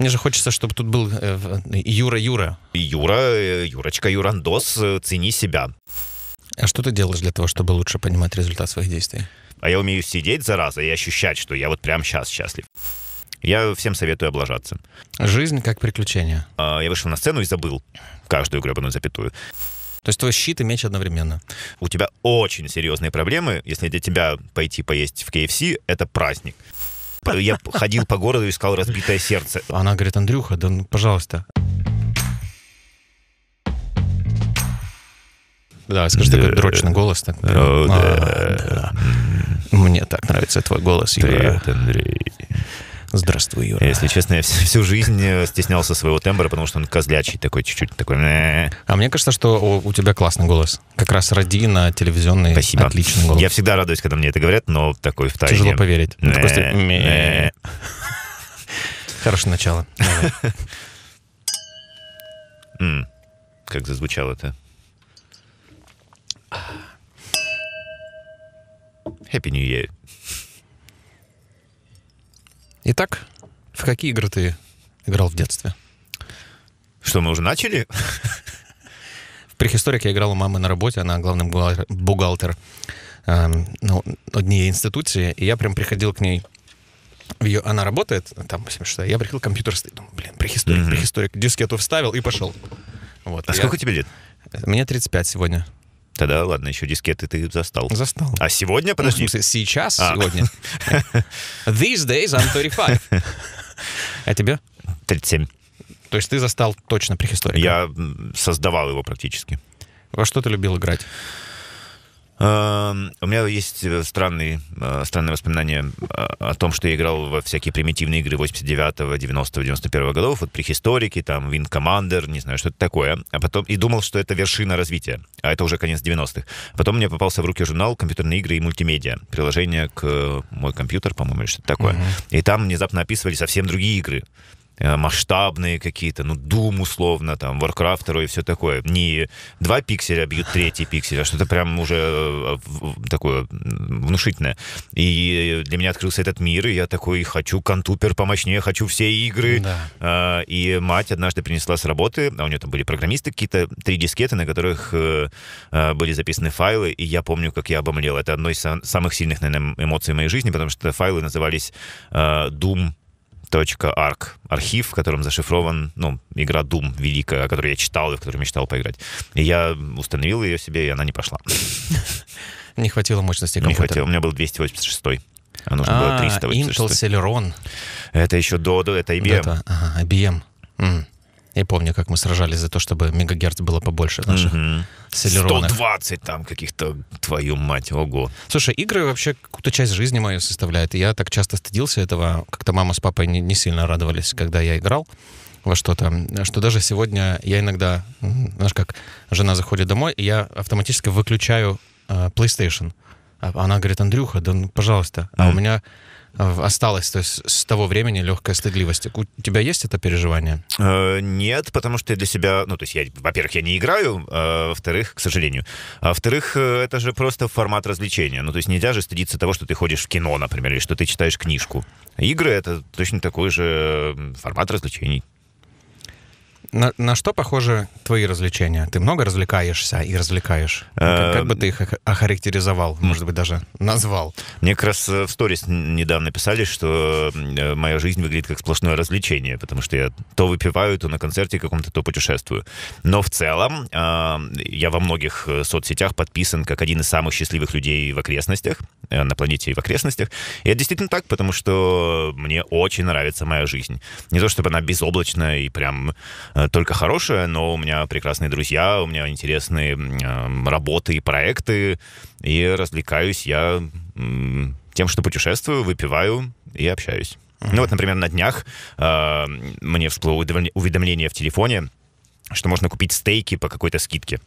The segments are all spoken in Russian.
Мне же хочется, чтобы тут был Юра-Юра. Э, Юра, э, Юрочка, Юрандос, э, цени себя. А что ты делаешь для того, чтобы лучше понимать результат своих действий? А я умею сидеть, зараза, и ощущать, что я вот прямо сейчас счастлив. Я всем советую облажаться. Жизнь как приключение. А, я вышел на сцену и забыл каждую гребаную запятую. То есть твой щит и меч одновременно. У тебя очень серьезные проблемы. Если для тебя пойти поесть в KFC, это праздник. Я ходил по городу и искал разбитое сердце. Она говорит, Андрюха, да ну, пожалуйста. Да, скажи такой дрочный голос. Так, ну а, Мне так нравится твой голос, Юра. Андрей. Здравствуй, Юра. Если честно, я всю жизнь стеснялся своего тембра, потому что он козлячий такой, чуть-чуть такой. А мне кажется, что у тебя классный голос. Как раз ради на телевизионный Спасибо. отличный голос. Я всегда радуюсь, когда мне это говорят, но такой в тайне. Тяжело поверить. Ну, Хорошее начало. Как зазвучало это? Happy New Year. Итак, в какие игры ты играл в детстве? Что, мы уже начали? В «Прихисторике» я играл у мамы на работе, она главный бухгалтер эм, ну, одни институции, и я прям приходил к ней В ее, она работает, там, 76 я приходил компьютер стоит, думаю, блин, прихисторик, mm-hmm. прихисторик, дискету вставил и пошел. Вот, а я... сколько тебе лет? Мне 35 сегодня. Тогда, ладно, еще дискеты ты застал. Застал. А сегодня, подожди. Ну, в смысле, сейчас, а. сегодня. These days I'm 35. А тебе? 37. То есть ты застал точно прихисторию? Я создавал его практически. Во что ты любил играть? Эм, у меня есть странные, э, странные э, воспоминания э, о том, что я играл во всякие примитивные игры 89-го, 90-го, 91-го годов, вот прихисторики, там, Win Commander, не знаю, что это такое. А потом и думал, что это вершина развития, а это уже конец 90-х. Потом мне попался в руки журнал «Компьютерные игры и мультимедиа», приложение к мой компьютер, по-моему, или что-то такое. Mm-hmm. И там внезапно описывали совсем другие игры. Э, масштабные какие-то, ну, Doom условно, там, Warcraft 2 и все такое. Не два пикселя бьют третий пиксель, а что-то прям уже э, такое внушительное. И для меня открылся этот мир, и я такой, хочу контупер помощнее, хочу все игры. Да. А, и мать однажды принесла с работы, а у нее там были программисты, какие-то три дискеты, на которых э, были записаны файлы, и я помню, как я обомлел. Это одно из самых сильных, наверное, эмоций в моей жизни, потому что файлы назывались Doom Arc, архив, в котором зашифрован, ну, игра Doom великая, о которой я читал и в которую мечтал поиграть. И я установил ее себе, и она не пошла. Не хватило мощности компьютера. Не хватило. У меня был 286 а нужно а, было 386. Intel Celeron. Это еще до, до это IBM. Ага, IBM. Я помню, как мы сражались за то, чтобы мегагерц было побольше наших угу. селерованных. 120 там каких-то, твою мать, ого. Слушай, игры вообще какую-то часть жизни мою составляют. я так часто стыдился этого. Как-то мама с папой не, не сильно радовались, когда я играл во что-то, что даже сегодня я иногда, знаешь, как жена заходит домой, и я автоматически выключаю э, PlayStation. А она говорит, Андрюха, да ну, пожалуйста. А mm. у меня Осталось то есть с того времени легкая стыдливость. У тебя есть это переживание? Э, нет, потому что я для себя, ну, то есть я, во-первых, я не играю, а, во-вторых, к сожалению, а во-вторых, э, это же просто формат развлечения. Ну, то есть нельзя же стыдиться того, что ты ходишь в кино, например, или что ты читаешь книжку. Игры — это точно такой же формат развлечений. На, на что похожи твои развлечения? Ты много развлекаешься и развлекаешь? Как, как бы ты их охарактеризовал, может быть, даже назвал? Мне как раз э, в сторис недавно писали, что э, моя жизнь выглядит как сплошное развлечение, потому что я то выпиваю, то на концерте каком-то, то путешествую. Но в целом а, я во многих э, соцсетях подписан как один из самых счастливых людей в окрестностях, на планете и в окрестностях. И это действительно так, потому что мне очень нравится моя жизнь. Не то чтобы она безоблачная и прям Э, только хорошее, но у меня прекрасные друзья, у меня интересные э, работы и проекты, и развлекаюсь я тем, что путешествую, выпиваю и общаюсь. Ну вот, например, на днях э, мне всплыло уведомление в телефоне что можно купить стейки по какой-то скидке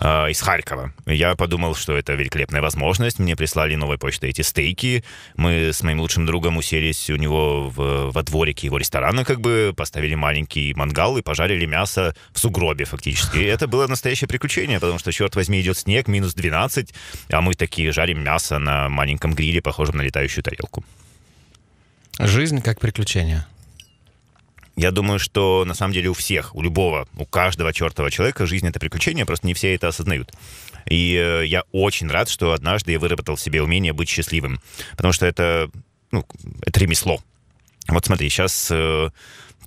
э, из Харькова. Я подумал, что это великолепная возможность. Мне прислали новой почтой эти стейки. Мы с моим лучшим другом уселись у него в, во дворике его ресторана, как бы поставили маленький мангал и пожарили мясо в сугробе фактически. И это было настоящее приключение, потому что, черт возьми, идет снег, минус 12, а мы такие жарим мясо на маленьком гриле, похожем на летающую тарелку. Жизнь как приключение. Я думаю, что на самом деле у всех, у любого, у каждого чертова человека жизнь — это приключение, просто не все это осознают. И э, я очень рад, что однажды я выработал в себе умение быть счастливым, потому что это, ну, это ремесло. Вот смотри, сейчас э,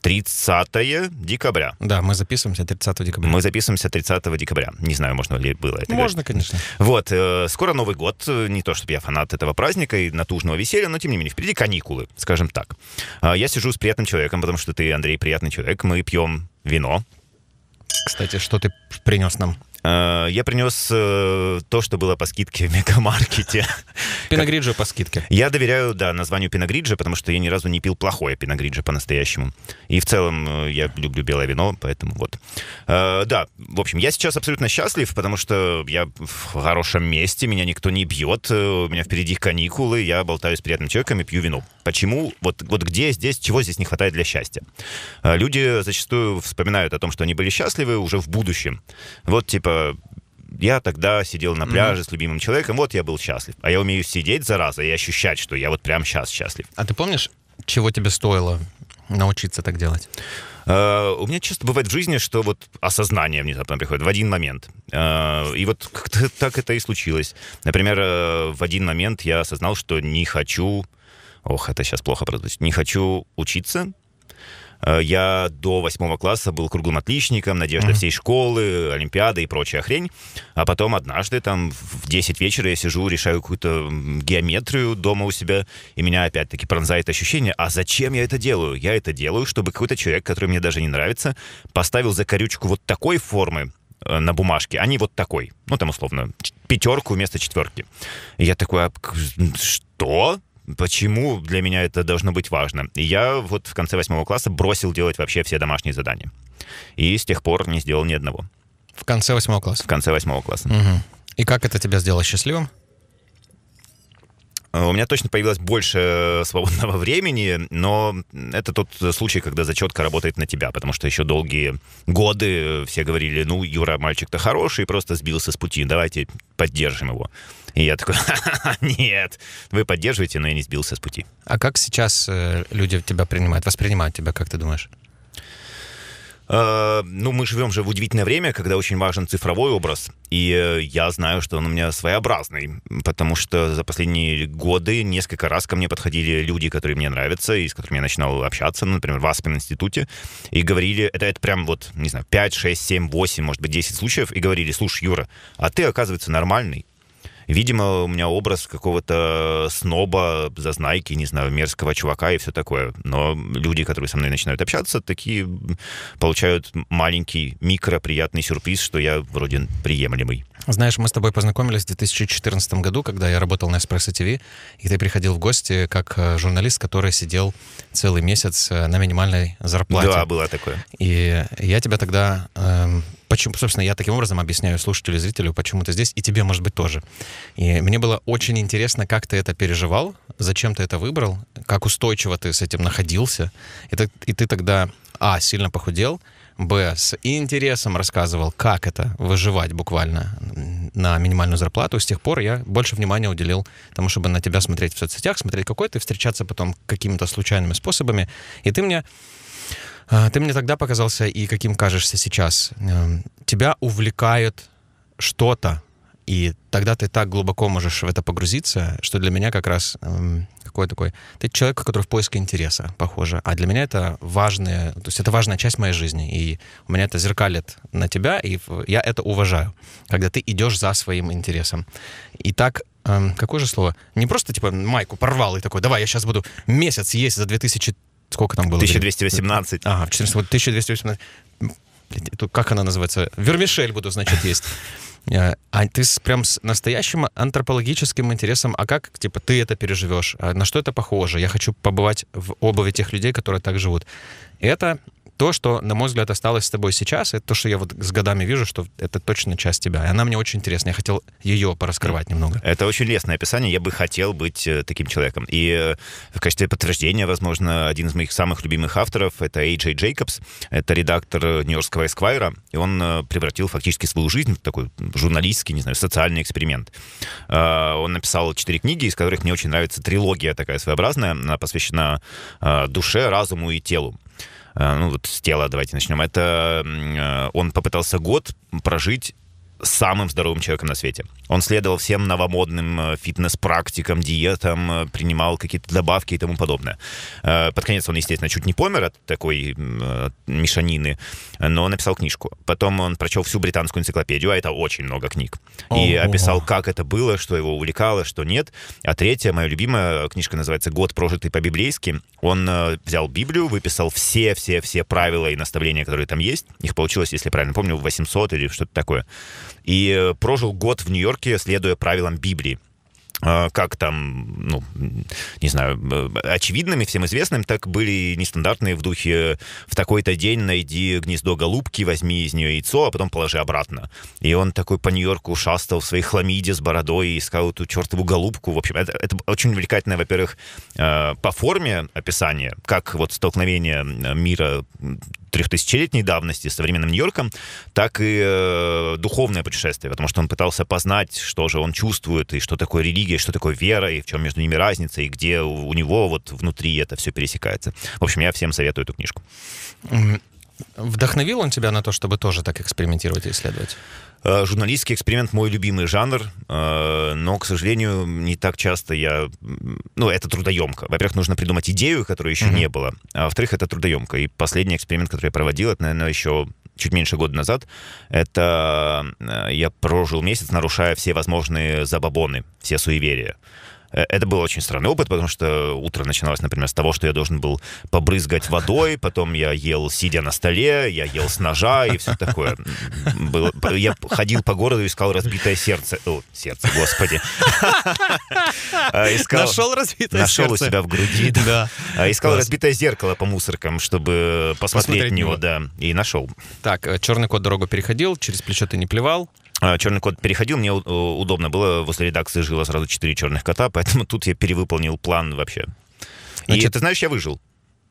30 декабря. Да, мы записываемся 30 декабря. Мы записываемся 30 декабря. Не знаю, можно ли было это Можно, говорить. конечно. Вот, э, скоро Новый год. Не то, чтобы я фанат этого праздника и натужного веселья, но тем не менее, впереди каникулы, скажем так. Э, я сижу с приятным человеком, потому что ты, Андрей, приятный человек. Мы пьем вино. Кстати, что ты принес нам? Э, я принес э, то, что было по скидке в мегамаркете. Пиногриджа по скидке. Я доверяю, да, названию Пиногриджа, потому что я ни разу не пил плохое Пиногриджа по-настоящему. И в целом э, я люблю белое вино, поэтому вот. Да, в общем, я сейчас абсолютно счастлив, потому что я в хорошем месте, меня никто не бьет, у меня впереди каникулы, я болтаю с приятным человеком и пью вино. Почему? Вот, вот где здесь, чего здесь не хватает для счастья? Люди зачастую вспоминают о том, что они были счастливы уже в будущем. Вот типа что я тогда сидел на пляже mm-hmm. с любимым человеком, вот я был счастлив. А я умею сидеть, зараза, и ощущать, что я вот прям сейчас счастлив. А ты помнишь, чего тебе стоило научиться так делать? Uh, у меня часто бывает в жизни, что вот осознание внезапно приходит в один момент. Uh, и вот как-то так это и случилось. Например, uh, в один момент я осознал, что не хочу... Ох, это сейчас плохо прозвучит. Не хочу учиться, Э, я до восьмого класса был круглым отличником, надежда mm-hmm. всей школы, Олимпиады и прочая хрень. А потом однажды, там, в 10 вечера я сижу, решаю какую-то геометрию дома у себя, и меня опять-таки пронзает ощущение, а зачем я это делаю? Я это делаю, чтобы какой-то человек, который мне даже не нравится, поставил за закорючку вот такой формы, э, на бумажке, Они а вот такой. Ну, там, условно, пятерку вместо четверки. И я такой, а, что? почему для меня это должно быть важно. И я вот в конце восьмого класса бросил делать вообще все домашние задания. И с тех пор не сделал ни одного. В конце восьмого класса? В конце восьмого класса. Угу. И как это тебя сделало счастливым? Э, у меня точно появилось больше э, свободного времени, но это тот э, случай, когда зачетка работает на тебя, потому что еще долгие годы все говорили, ну, Юра, мальчик-то хороший, просто сбился с пути, давайте поддержим его. И я такой, нет, вы поддерживаете, но я не сбился с пути. А как сейчас э, люди тебя принимают, воспринимают тебя, как ты думаешь? Э, ну, мы живем же в удивительное время, когда очень важен цифровой образ. И э, я знаю, что он у меня своеобразный, потому что за последние годы несколько раз ко мне подходили люди, которые мне нравятся, и с которыми я начинал общаться, ну, например, в Аспен институте, и говорили, это, это прям вот, не знаю, 5, 6, 7, 8, может быть, 10 случаев, и говорили, слушай, Юра, а ты, оказывается, нормальный, Видимо, у меня образ какого-то сноба, зазнайки, не знаю, мерзкого чувака и все такое. Но люди, которые со мной начинают общаться, такие получают маленький микроприятный сюрприз, что я вроде приемлемый. Знаешь, мы с тобой познакомились в 2014 году, когда я работал на Espresso TV, и ты приходил в гости как э, журналист, который сидел целый месяц э, на минимальной зарплате. Да, было такое. И я тебя тогда эм, Почему, собственно, я таким образом объясняю слушателю и зрителю, почему ты здесь, и тебе, может быть, тоже. И мне было очень интересно, как ты это переживал, зачем ты это выбрал, как устойчиво ты с этим находился. И ты, и ты тогда, а, сильно похудел, б, с интересом рассказывал, как это выживать буквально на минимальную зарплату. и С тех пор я больше внимания уделил тому, чтобы на тебя смотреть в соцсетях, смотреть какой ты, встречаться потом какими-то случайными способами. И ты мне а, ты мне тогда показался и каким кажешься сейчас. Эм, тебя увлекает что-то, и тогда ты так глубоко можешь в это погрузиться, что для меня как раз эм, какой такой... Ты человек, который в поиске интереса, похоже. А для меня это важная... То есть это важная часть моей жизни. И у меня это зеркалит на тебя, и я это уважаю, когда ты идешь за своим интересом. И так эм, какое же слово? Не просто типа майку порвал и такой, давай, я сейчас буду месяц есть за 2000 сколько там было? 1218. Ага, 14, вот 1218. Блин, как она называется? Вермишель буду, значит, есть. Э, а ты с, прям с настоящим антропологическим интересом, а как, типа, ты это переживешь? А на что это похоже? Я хочу побывать в обуви тех людей, которые так живут. Это то, что, на мой взгляд, осталось с тобой сейчас, это то, что я вот с годами вижу, что это точно часть тебя. И она мне очень интересна. Я хотел ее пораскрывать немного. Это очень лестное описание. Я бы хотел быть э, таким человеком. И э, в качестве подтверждения, возможно, один из моих самых любимых авторов — это Эйджей Джейкобс. Это редактор э, Нью-Йоркского Эсквайра. И он превратил фактически свою жизнь в такой журналистский, не знаю, социальный эксперимент. Он написал четыре книги, из которых мне очень нравится трилогия такая своеобразная. Она посвящена душе, разуму и телу. Э, ну вот с тела давайте начнем, это э, он попытался год прожить самым здоровым человеком на свете. Он следовал всем новомодным э, фитнес-практикам, диетам, э, принимал какие-то добавки и тому подобное. Э, под конец он, естественно, чуть не помер от такой мешанины, но написал книжку. Потом он прочел всю британскую энциклопедию, а это очень много книг. И Ого. описал, как это было, что его увлекало, что нет. А третья, моя любимая книжка называется «Год, прожитый по-библейски». Он взял Библию, выписал все-все-все правила и наставления, которые там есть. Их получилось, если правильно помню, 800 или что-то такое и э, прожил год в Нью-Йорке, следуя правилам Библии а, как там, ну, не знаю, э, очевидными, всем известным, так были нестандартные в духе «в такой-то день найди гнездо голубки, возьми из нее яйцо, а потом положи обратно». И он такой по Нью-Йорку шастал в своей хламиде с бородой и искал эту чертову голубку. В общем, это, это очень увлекательное, во-первых, э, по форме описание, как вот столкновение мира трехтысячелетней давности современным Нью-Йорком, так и э, духовное путешествие, потому что он пытался познать, что же он чувствует, и что такое религия, что такое вера, и в чем между ними разница, и где у него вот внутри это все пересекается. В общем, я всем советую эту книжку. Вдохновил он тебя на то, чтобы тоже так экспериментировать и исследовать? Э, журналистский эксперимент мой любимый жанр, э, но, к сожалению, не так часто я... Ну, это трудоемко. Во-первых, нужно придумать идею, которой еще mm-hmm. не было. А во-вторых, это трудоемко. И последний эксперимент, который я проводил, это, наверное, еще чуть меньше года назад, это э, я прожил месяц, нарушая все возможные забабоны, все суеверия. Э, это был очень странный опыт, потому что утро начиналось, например, с того, что я должен был побрызгать водой, потом я ел, сидя на столе, я ел с ножа и все такое. Было, я ходил по городу и искал разбитое сердце. О, сердце, господи. А, искал, нашел разбитое нашел сердце. Нашел у себя в груди. Да. А, искал Класс. разбитое зеркало по мусоркам, чтобы посмотреть, посмотреть него, него, да. И нашел. Так, э, черный кот дорогу переходил, через плечо ты не плевал. А, черный кот переходил, мне удобно было, возле редакции жило сразу четыре черных кота, поэтому тут я перевыполнил план вообще. Значит, и ты знаешь, я выжил.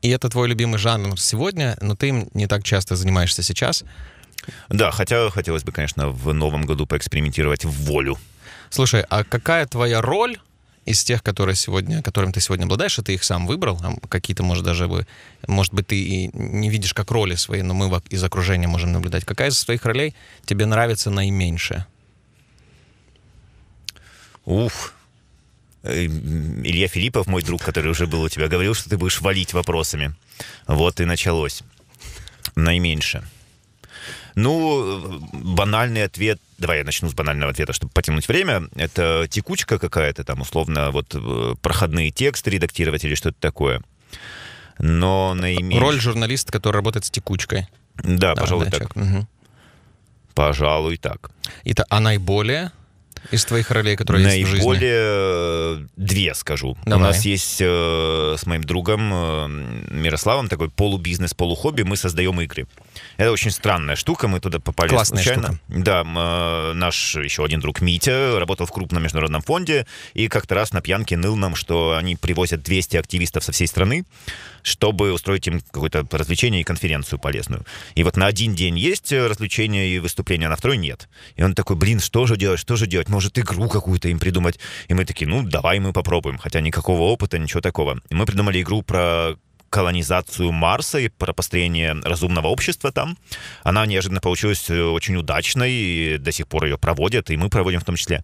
И это твой любимый жанр сегодня, но ты им не так часто занимаешься сейчас. Да, хотя хотелось бы, конечно, в новом году поэкспериментировать в волю. Слушай, а какая твоя роль из тех, которые сегодня, которым ты сегодня обладаешь, и ты их сам выбрал, какие-то, может, даже бы, может быть, ты и не видишь как роли свои, но мы из окружения можем наблюдать. Какая из своих ролей тебе нравится наименьшая? Уф, э, Илья Филиппов, мой друг, который уже был у тебя, говорил, что ты будешь валить вопросами. Вот и началось. Наименьше. Ну, банальный ответ, давай я начну с банального ответа, чтобы потянуть время, это текучка какая-то там, условно, вот э, проходные тексты редактировать или что-то такое. Но наименее. Роль журналиста, который работает с текучкой. Да, да пожалуй, да, так. Угу. Пожалуй, так. Это, а наиболее? из твоих ролей, которые Наиболее есть в жизни? Э, две, скажу. Давай. У нас есть э, с моим другом э, Мирославом такой полубизнес, полухобби. Мы создаем игры. Это очень странная штука, мы туда попали Классная случайно. Штука. Да, э, наш еще один друг Митя работал в крупном международном фонде и как-то раз на пьянке ныл нам, что они привозят 200 активистов со всей страны, чтобы устроить им какое-то развлечение и конференцию полезную. И вот на один день есть э, развлечение и выступление, а на второй нет. И он такой, блин, что же делать, что же делать? может, игру какую-то им придумать. И мы такие, ну, давай мы попробуем. Хотя никакого опыта, ничего такого. И мы придумали игру про колонизацию Марса и про построение разумного общества там. Она неожиданно получилась э, очень удачной, и до сих пор ее проводят, и мы проводим в том числе.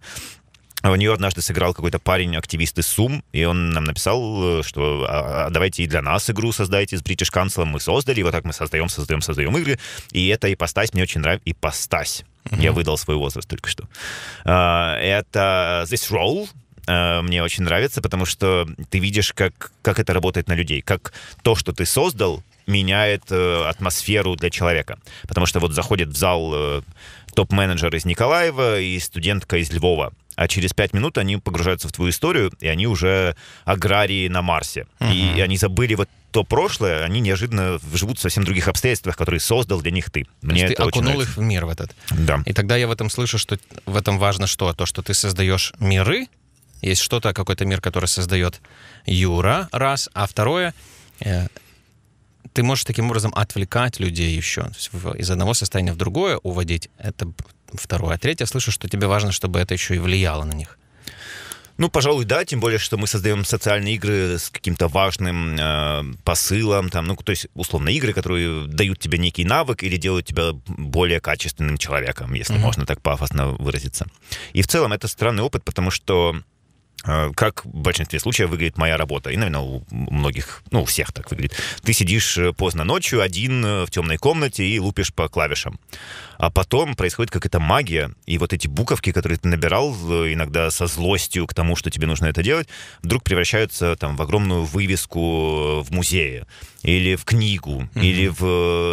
В нее однажды сыграл какой-то парень, активист из Сум, и он нам написал, э, что «А, а, давайте и для нас игру создайте с British Council. Мы создали, и вот так мы создаем, создаем, создаем игры. И эта ипостась мне очень нравится. Ипостась. Mm-hmm. Я выдал свой возраст только что. А, это This Role, а, мне очень нравится, потому что ты видишь, как, как это работает на людей, как то, что ты создал, меняет э, атмосферу для человека. Потому что вот заходит в зал э, топ-менеджер из Николаева и студентка из Львова а через пять минут они погружаются в твою историю, и они уже аграрии на Марсе. Угу. И они забыли вот то прошлое, они неожиданно живут в совсем других обстоятельствах, которые создал для них ты. Мне ты это окунул очень их в мир в этот. Да. И тогда я в этом слышу, что в этом важно что? То, что ты создаешь миры, есть что-то, какой-то мир, который создает Юра, раз, а второе, э, ты можешь таким образом отвлекать людей еще, из одного состояния в другое уводить. Это второе. А третье, я слышу, что тебе важно, чтобы это еще и влияло на них. Ну, пожалуй, да, тем более, что мы создаем социальные игры с каким-то важным э, посылом, там, ну, то есть, условно, игры, которые дают тебе некий навык или делают тебя более качественным человеком, если mm-hmm. можно так пафосно выразиться. И в целом это странный опыт, потому что э, как в большинстве случаев выглядит моя работа, и, наверное, у многих, ну, у всех так выглядит. Ты сидишь э, поздно ночью, один э, в темной комнате и лупишь по клавишам. А потом происходит какая-то магия, и вот эти буковки, которые ты набирал э, иногда со злостью к тому, что тебе нужно это делать, вдруг превращаются там в огромную вывеску э, в музее или в книгу, mm-hmm. или в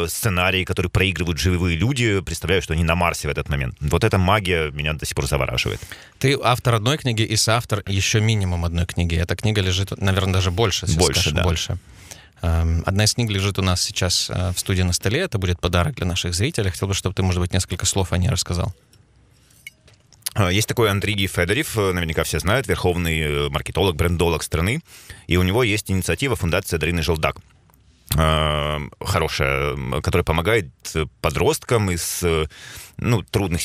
э, сценарий, который проигрывают живые люди, представляю, что они на Марсе в этот момент. Вот эта магия меня до сих пор завораживает. Ты автор одной книги и соавтор еще минимум одной книги. Эта книга лежит, наверное, даже больше, больше, скажешь, да. больше. Эм, одна из книг лежит у нас сейчас э, в студии на столе. Это будет подарок для наших зрителей. Хотел бы, чтобы ты, может быть, несколько слов о ней рассказал. Э, есть такой Андрей Федорев, э, наверняка все знают, верховный маркетолог, брендолог страны. И у него есть инициатива фундации Дарины Желдак эм, хорошая, которая помогает подросткам из ну, трудных,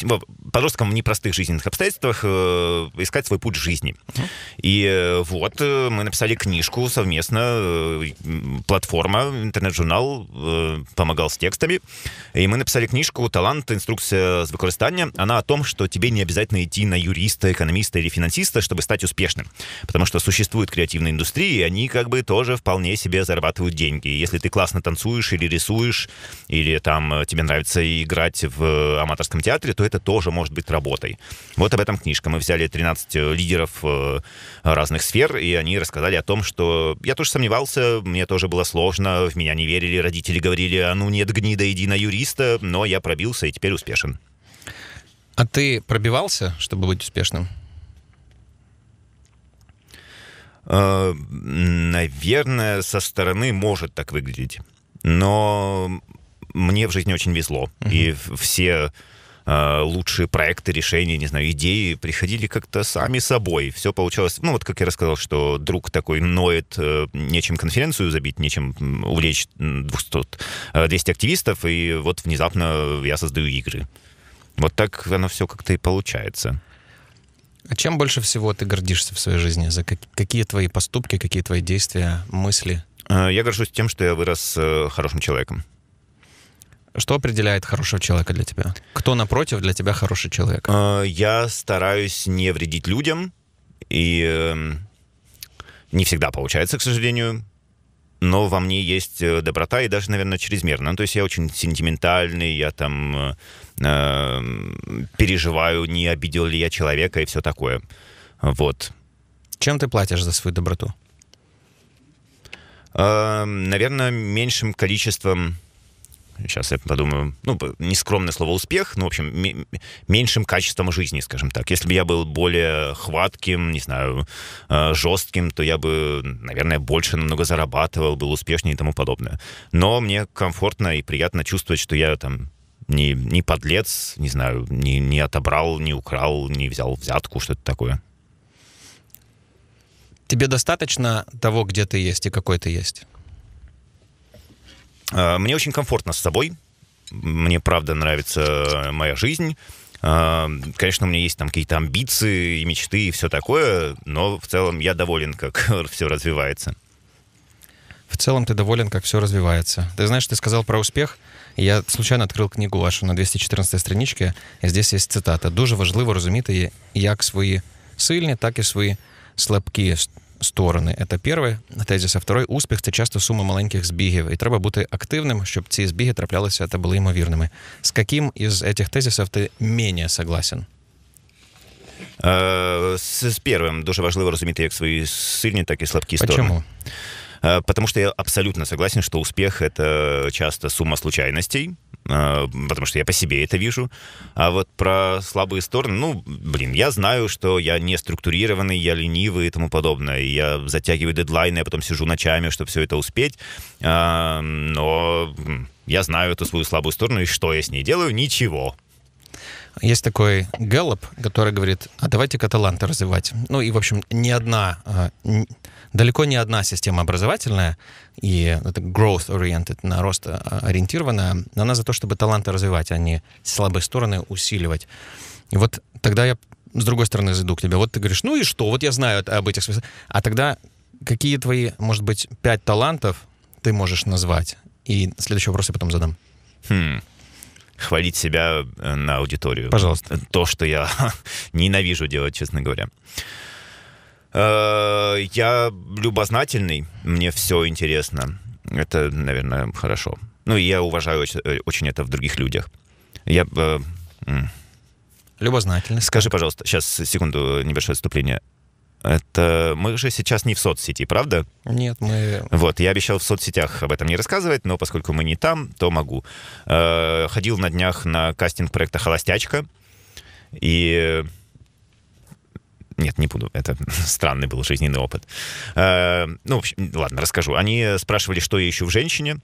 подросткам в непростых жизненных обстоятельствах э, искать свой путь жизни. Uh-huh. И э, вот э, мы написали книжку совместно, э, платформа, интернет-журнал э, помогал с текстами, и мы написали книжку «Талант. Инструкция с выкористания». Она о том, что тебе не обязательно идти на юриста, экономиста или финансиста, чтобы стать успешным, потому что существуют креативные индустрии, и они как бы тоже вполне себе зарабатывают деньги. Если ты классно танцуешь или рисуешь, или там э, тебе нравится играть в э, аматор аматорском театре, то это тоже может быть работой. Вот об этом книжка. Мы взяли 13 э, лидеров э, разных сфер, и они рассказали о том, что я тоже сомневался, мне тоже было сложно, в меня не верили, родители говорили, а ну нет, гнида, иди на юриста, но я пробился и теперь успешен. А ты пробивался, чтобы быть успешным? Э, наверное, со стороны может так выглядеть. Но мне в жизни очень везло. Uh-huh. И все Э, лучшие проекты, решения, не знаю, идеи приходили как-то сами собой. Все получалось, ну вот как я рассказал, что друг такой ноет, э, нечем конференцию забить, нечем увлечь 200, 200 э, активистов, и вот внезапно я создаю игры. Вот так оно все как-то и получается. А чем больше всего ты гордишься в своей жизни? За какие твои поступки, какие твои действия, мысли? Я горжусь тем, что я вырос хорошим человеком. Что определяет хорошего человека для тебя? Кто напротив для тебя хороший человек? А, я стараюсь не вредить людям, и эм, не всегда получается, к сожалению. Но во мне есть э, доброта и даже, наверное, чрезмерно. Ну, то есть я очень сентиментальный, я там э, эм, переживаю, не обидел ли я человека и все такое. Вот. Чем ты платишь за свою доброту? Э, эм, наверное, меньшим количеством сейчас я подумаю, ну, нескромное слово успех, ну, в общем, меньшим качеством жизни, скажем так. Если бы я был более хватким, не знаю, э, жестким, то я бы, наверное, больше намного зарабатывал, был успешнее и тому подобное. Но мне комфортно и приятно чувствовать, что я там не, не подлец, не знаю, не, не отобрал, не украл, не взял взятку, что-то такое. Тебе достаточно того, где ты есть и какой ты есть? Э, мне очень комфортно с собой. Мне правда нравится э, моя жизнь. Э, конечно, у меня есть там какие-то амбиции и мечты и все такое, но в целом я доволен, как все развивается. В целом ты доволен, как все развивается. Ты знаешь, ты сказал про успех. Я случайно открыл книгу вашу на 214 страничке, и здесь есть цитата. «Дуже важливо розуміти, як свої сильні, так і свої слабкі сторони. Це перше тезіс. А второй успіх це часто сума маленьких збігів, і треба бути активним, щоб ці збіги траплялися та були ймовірними. З яким із цих тезісів ти менш согласен? З первым дуже важливо розуміти як свої сильні, так і слабкі Почему? сторони. Почему? Потому что я абсолютно согласен, что успех это часто сумма случайностей. Э, потому что я по себе это вижу. А вот про слабые стороны, ну, блин, я знаю, что я не структурированный, я ленивый и тому подобное. Я затягиваю дедлайны, а потом сижу ночами, чтобы все это успеть. Э, но я знаю эту свою слабую сторону, и что я с ней делаю? Ничего. Есть такой Гэллоп, который говорит, а давайте каталанты развивать. Ну и, в общем, ни одна, э, далеко не одна система образовательная, и это growth-oriented, на рост а, ориентированная, она за то, чтобы таланты развивать, а не слабые стороны усиливать. И вот тогда я с другой стороны зайду к тебе. Вот ты говоришь, ну и что? Вот я знаю об этих... А тогда какие твои, может быть, пять талантов ты можешь назвать? И следующий вопрос я потом задам. Хм хвалить себя э, на аудиторию. Пожалуйста. То, что я ненавижу делать, честно говоря. Э, я любознательный, мне все интересно. Это, наверное, хорошо. Ну, я уважаю э, очень это в других людях. Я... Э, любознательный. Скажи, пожалуйста, сейчас, секунду, небольшое отступление. Это мы же сейчас не в соцсети, правда? Нет, мы. Вот, я обещал в соцсетях об этом не рассказывать, но поскольку мы не там, то могу. Ходил на днях на кастинг проекта Холостячка и нет, не буду. Это странный был жизненный опыт. Э, ну, в общем, ладно, расскажу. Они спрашивали, что я ищу в женщине.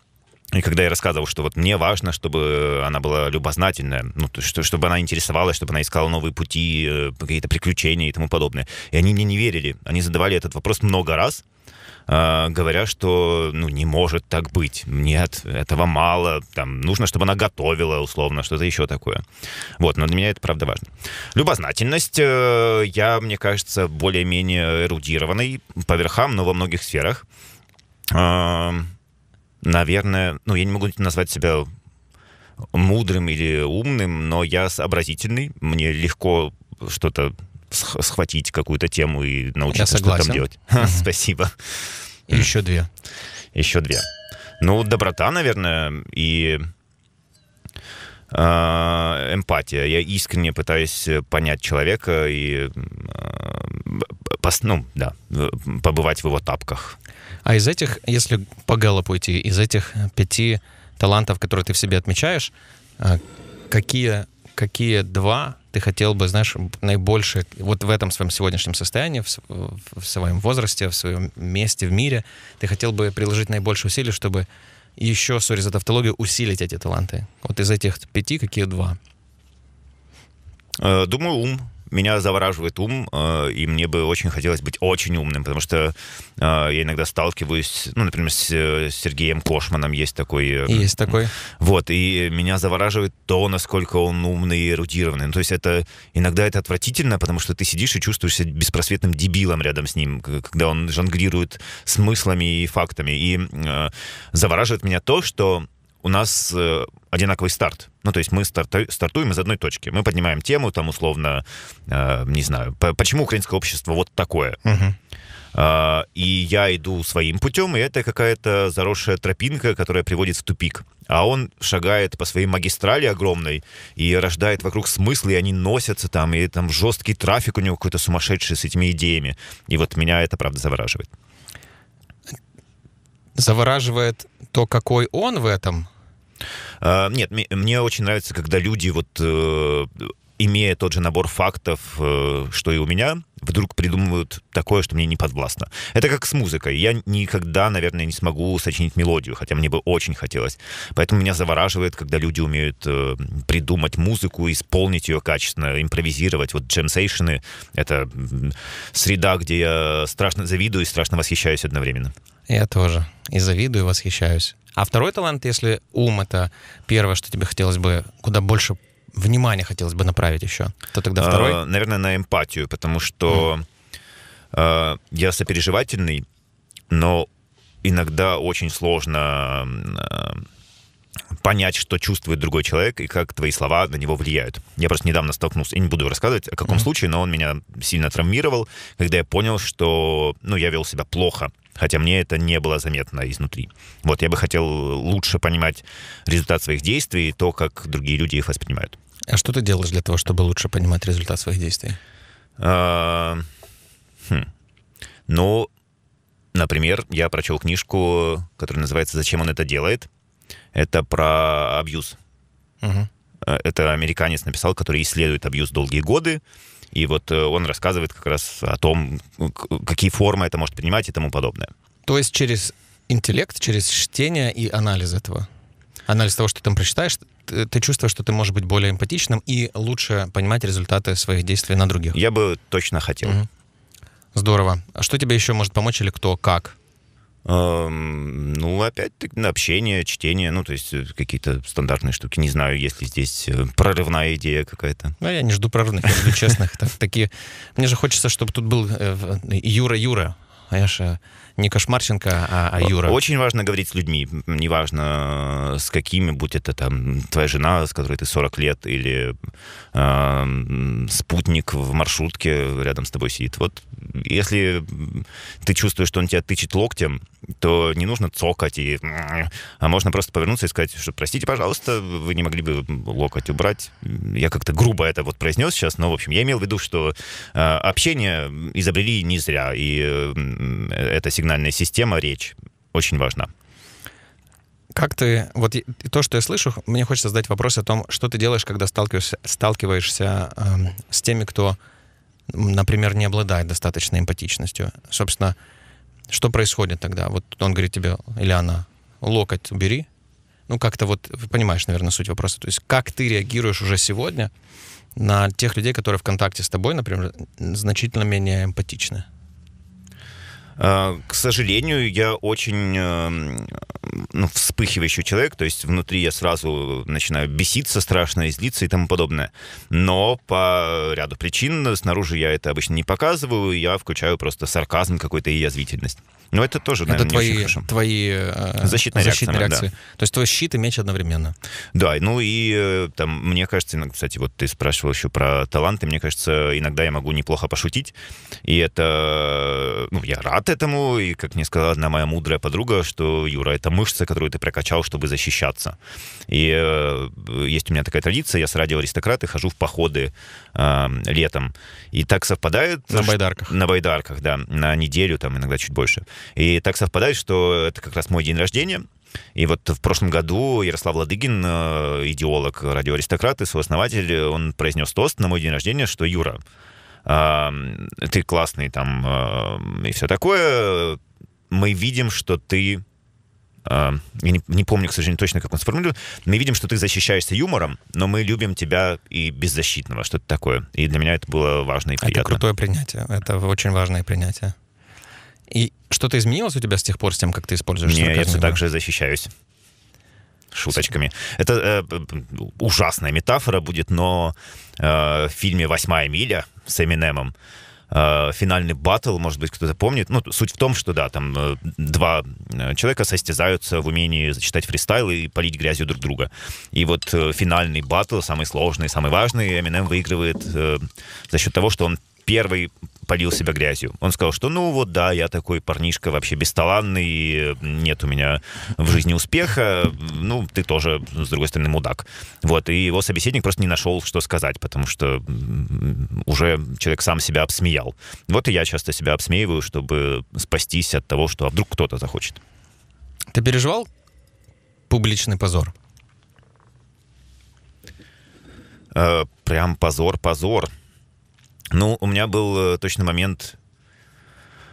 И когда я рассказывал, что вот мне важно, чтобы она была любознательная, ну, что, чтобы она интересовалась, чтобы она искала новые пути, э, какие-то приключения и тому подобное. И они мне не верили. Они задавали этот вопрос много раз. А, говоря, что ну, не может так быть. Нет, этого мало. Там, нужно, чтобы она готовила, условно, что-то еще такое. Вот, но для меня это, правда, важно. Любознательность. Э, я, мне кажется, более-менее эрудированный по верхам, но во многих сферах. А, наверное, ну, я не могу назвать себя мудрым или умным, но я сообразительный. Мне легко что-то схватить какую-то тему и научиться что там делать. Спасибо. еще две. Еще две. Ну, доброта, наверное, и э, эмпатия. Я искренне пытаюсь понять человека и э, пос, ну, да, побывать в его тапках. А из этих, если по галопу идти, из этих пяти талантов, которые ты в себе отмечаешь, а, какие, какие два ты хотел бы, знаешь, наибольшее вот в этом своем сегодняшнем состоянии, в, в своем возрасте, в своем месте в мире, ты хотел бы приложить наибольшее усилий, чтобы еще, сори за тавтологию, усилить эти таланты? Вот из этих пяти какие два? Э, думаю, ум меня завораживает ум, э, и мне бы очень хотелось быть очень умным, потому что э, я иногда сталкиваюсь, ну, например, с э, Сергеем Кошманом есть такой. Есть такой. Вот, и меня завораживает то, насколько он умный и эрудированный. Ну, то есть это иногда это отвратительно, потому что ты сидишь и чувствуешь себя беспросветным дебилом рядом с ним, когда он жонглирует смыслами и фактами. И завораживает меня то, что у нас э, одинаковый старт. Ну, то есть мы старта- стартуем из одной точки. Мы поднимаем тему, там, условно, э, не знаю, по- почему украинское общество вот такое. Угу. Э, и я иду своим путем, и это какая-то заросшая тропинка, которая приводит в тупик. А он шагает по своей магистрали огромной и рождает вокруг смыслы, и они носятся там, и там жесткий трафик у него какой-то сумасшедший с этими идеями. И вот меня это, правда, завораживает. Завораживает то, какой он в этом? А, нет, мне, мне очень нравится, когда люди вот э, имея тот же набор фактов, э, что и у меня, вдруг придумывают такое, что мне не подвластно. Это как с музыкой. Я никогда, наверное, не смогу сочинить мелодию, хотя мне бы очень хотелось. Поэтому меня завораживает, когда люди умеют э, придумать музыку, исполнить ее качественно, импровизировать. Вот джемсейшены — это среда, где я страшно завидую и страшно восхищаюсь одновременно. Я тоже. И завидую, и восхищаюсь. А второй талант, если ум — это первое, что тебе хотелось бы куда больше внимания хотелось бы направить еще, то тогда а, второй? А, наверное, на эмпатию, потому что mm. я сопереживательный, но иногда очень сложно понять, что чувствует другой человек и как твои слова на него влияют. Я просто недавно столкнулся, и не буду рассказывать о каком mm случае, но он меня сильно травмировал, когда я понял, что ну, я вел себя плохо хотя мне это не было заметно изнутри. Вот я бы хотел лучше понимать результат своих действий и то, как другие люди их воспринимают. А что ты делаешь для того, чтобы лучше понимать результат своих действий? А, хм. Ну, например, я прочел книжку, которая называется «Зачем он это делает?». Это про абьюз. Угу. Это американец написал, который исследует абьюз долгие годы и вот э, он рассказывает как раз о том, ну, какие формы это может принимать и тому подобное. То есть через интеллект, через чтение и анализ этого? Анализ того, что ты там прочитаешь, ты, чувствуешь, что ты можешь быть более эмпатичным и лучше понимать результаты своих действий на других. Я бы точно хотел. Угу. Здорово. А что тебе еще может помочь или кто, как? Ну, опять-таки, общение, чтение, ну, то есть э, какие-то стандартные штуки. Не знаю, есть ли здесь э, прорывная идея какая-то. Ну, я не жду прорывных, я жду честных. Такие... Мне же хочется, чтобы тут был Юра-Юра, э, а я же не Кошмарченко, а, а Юра. Очень важно говорить с людьми, неважно с какими, будь это там твоя жена, с которой ты 40 лет, или э, спутник в маршрутке рядом с тобой сидит. Вот если ты чувствуешь, что он тебя тычет локтем, то не нужно цокать, и... а можно просто повернуться и сказать, что простите, пожалуйста, вы не могли бы локоть убрать. Я как-то грубо это вот произнес сейчас, но, в общем, я имел в виду, что а, общение изобрели не зря, и эта сигнальная система, речь очень важна. Как ты... Вот то, что я слышу, мне хочется задать вопрос о том, что ты делаешь, когда сталкиваешься, сталкиваешься э, с теми, кто, например, не обладает достаточной эмпатичностью. Собственно, что происходит тогда? Вот он говорит тебе, или она, локоть убери. Ну, как-то вот, понимаешь, наверное, суть вопроса. То есть, как ты реагируешь уже сегодня на тех людей, которые в контакте с тобой, например, значительно менее эмпатичны? Э, к сожалению, я очень э, ну, вспыхивающий человек, то есть внутри я сразу начинаю беситься страшно, злиться и тому подобное. Но по ряду причин снаружи я это обычно не показываю, я включаю просто сарказм какой-то и язвительность. Но это тоже, наверное, это твои, не очень хорошо. твои э, защитные реакции. реакции. Да. То есть твой щит и меч одновременно. Да, ну и э, там, мне кажется, кстати, вот ты спрашивал еще про таланты, мне кажется, иногда я могу неплохо пошутить, и это, ну, я рад рад этому, и, как мне сказала одна моя мудрая подруга, что, Юра, это мышца, которую ты прокачал, чтобы защищаться. И э, есть у меня такая традиция, я с радио хожу в походы э, летом. И так совпадает... На байдарках. Что, на байдарках, да, на неделю, там иногда чуть больше. И так совпадает, что это как раз мой день рождения, и вот в прошлом году Ярослав Ладыгин, э, идеолог радиоаристократ и сооснователь, он произнес тост на мой день рождения, что «Юра, ты классный там э, и все такое, мы видим, что ты э, я не, не помню, к сожалению, точно, как он сформулировал, мы видим, что ты защищаешься юмором, но мы любим тебя и беззащитного, что-то такое. И для меня это было важно и а приятно. Это крутое принятие, это очень важное принятие. И что-то изменилось у тебя с тех пор, с тем, как ты используешь Не, я все так же защищаюсь шуточками. Это э, ужасная метафора будет, но э, в фильме «Восьмая миля» с Эминемом э, финальный батл, может быть, кто-то помнит. Ну, суть в том, что, да, там э, два э, человека состязаются в умении зачитать фристайл и полить грязью друг друга. И вот финальный батл, самый сложный, самый важный, Эминем выигрывает за счет того, что он первый полил себя грязью. Он сказал, что ну вот да, я такой парнишка вообще бесталанный, нет у меня в жизни успеха, ну ты тоже, с другой стороны, мудак. Вот, и его собеседник просто не нашел, что сказать, потому что уже человек сам себя обсмеял. Вот и я часто себя обсмеиваю, чтобы спастись от того, что а вдруг кто-то захочет. Ты переживал публичный позор? Э, прям позор, позор. Ну, у меня был э, точно момент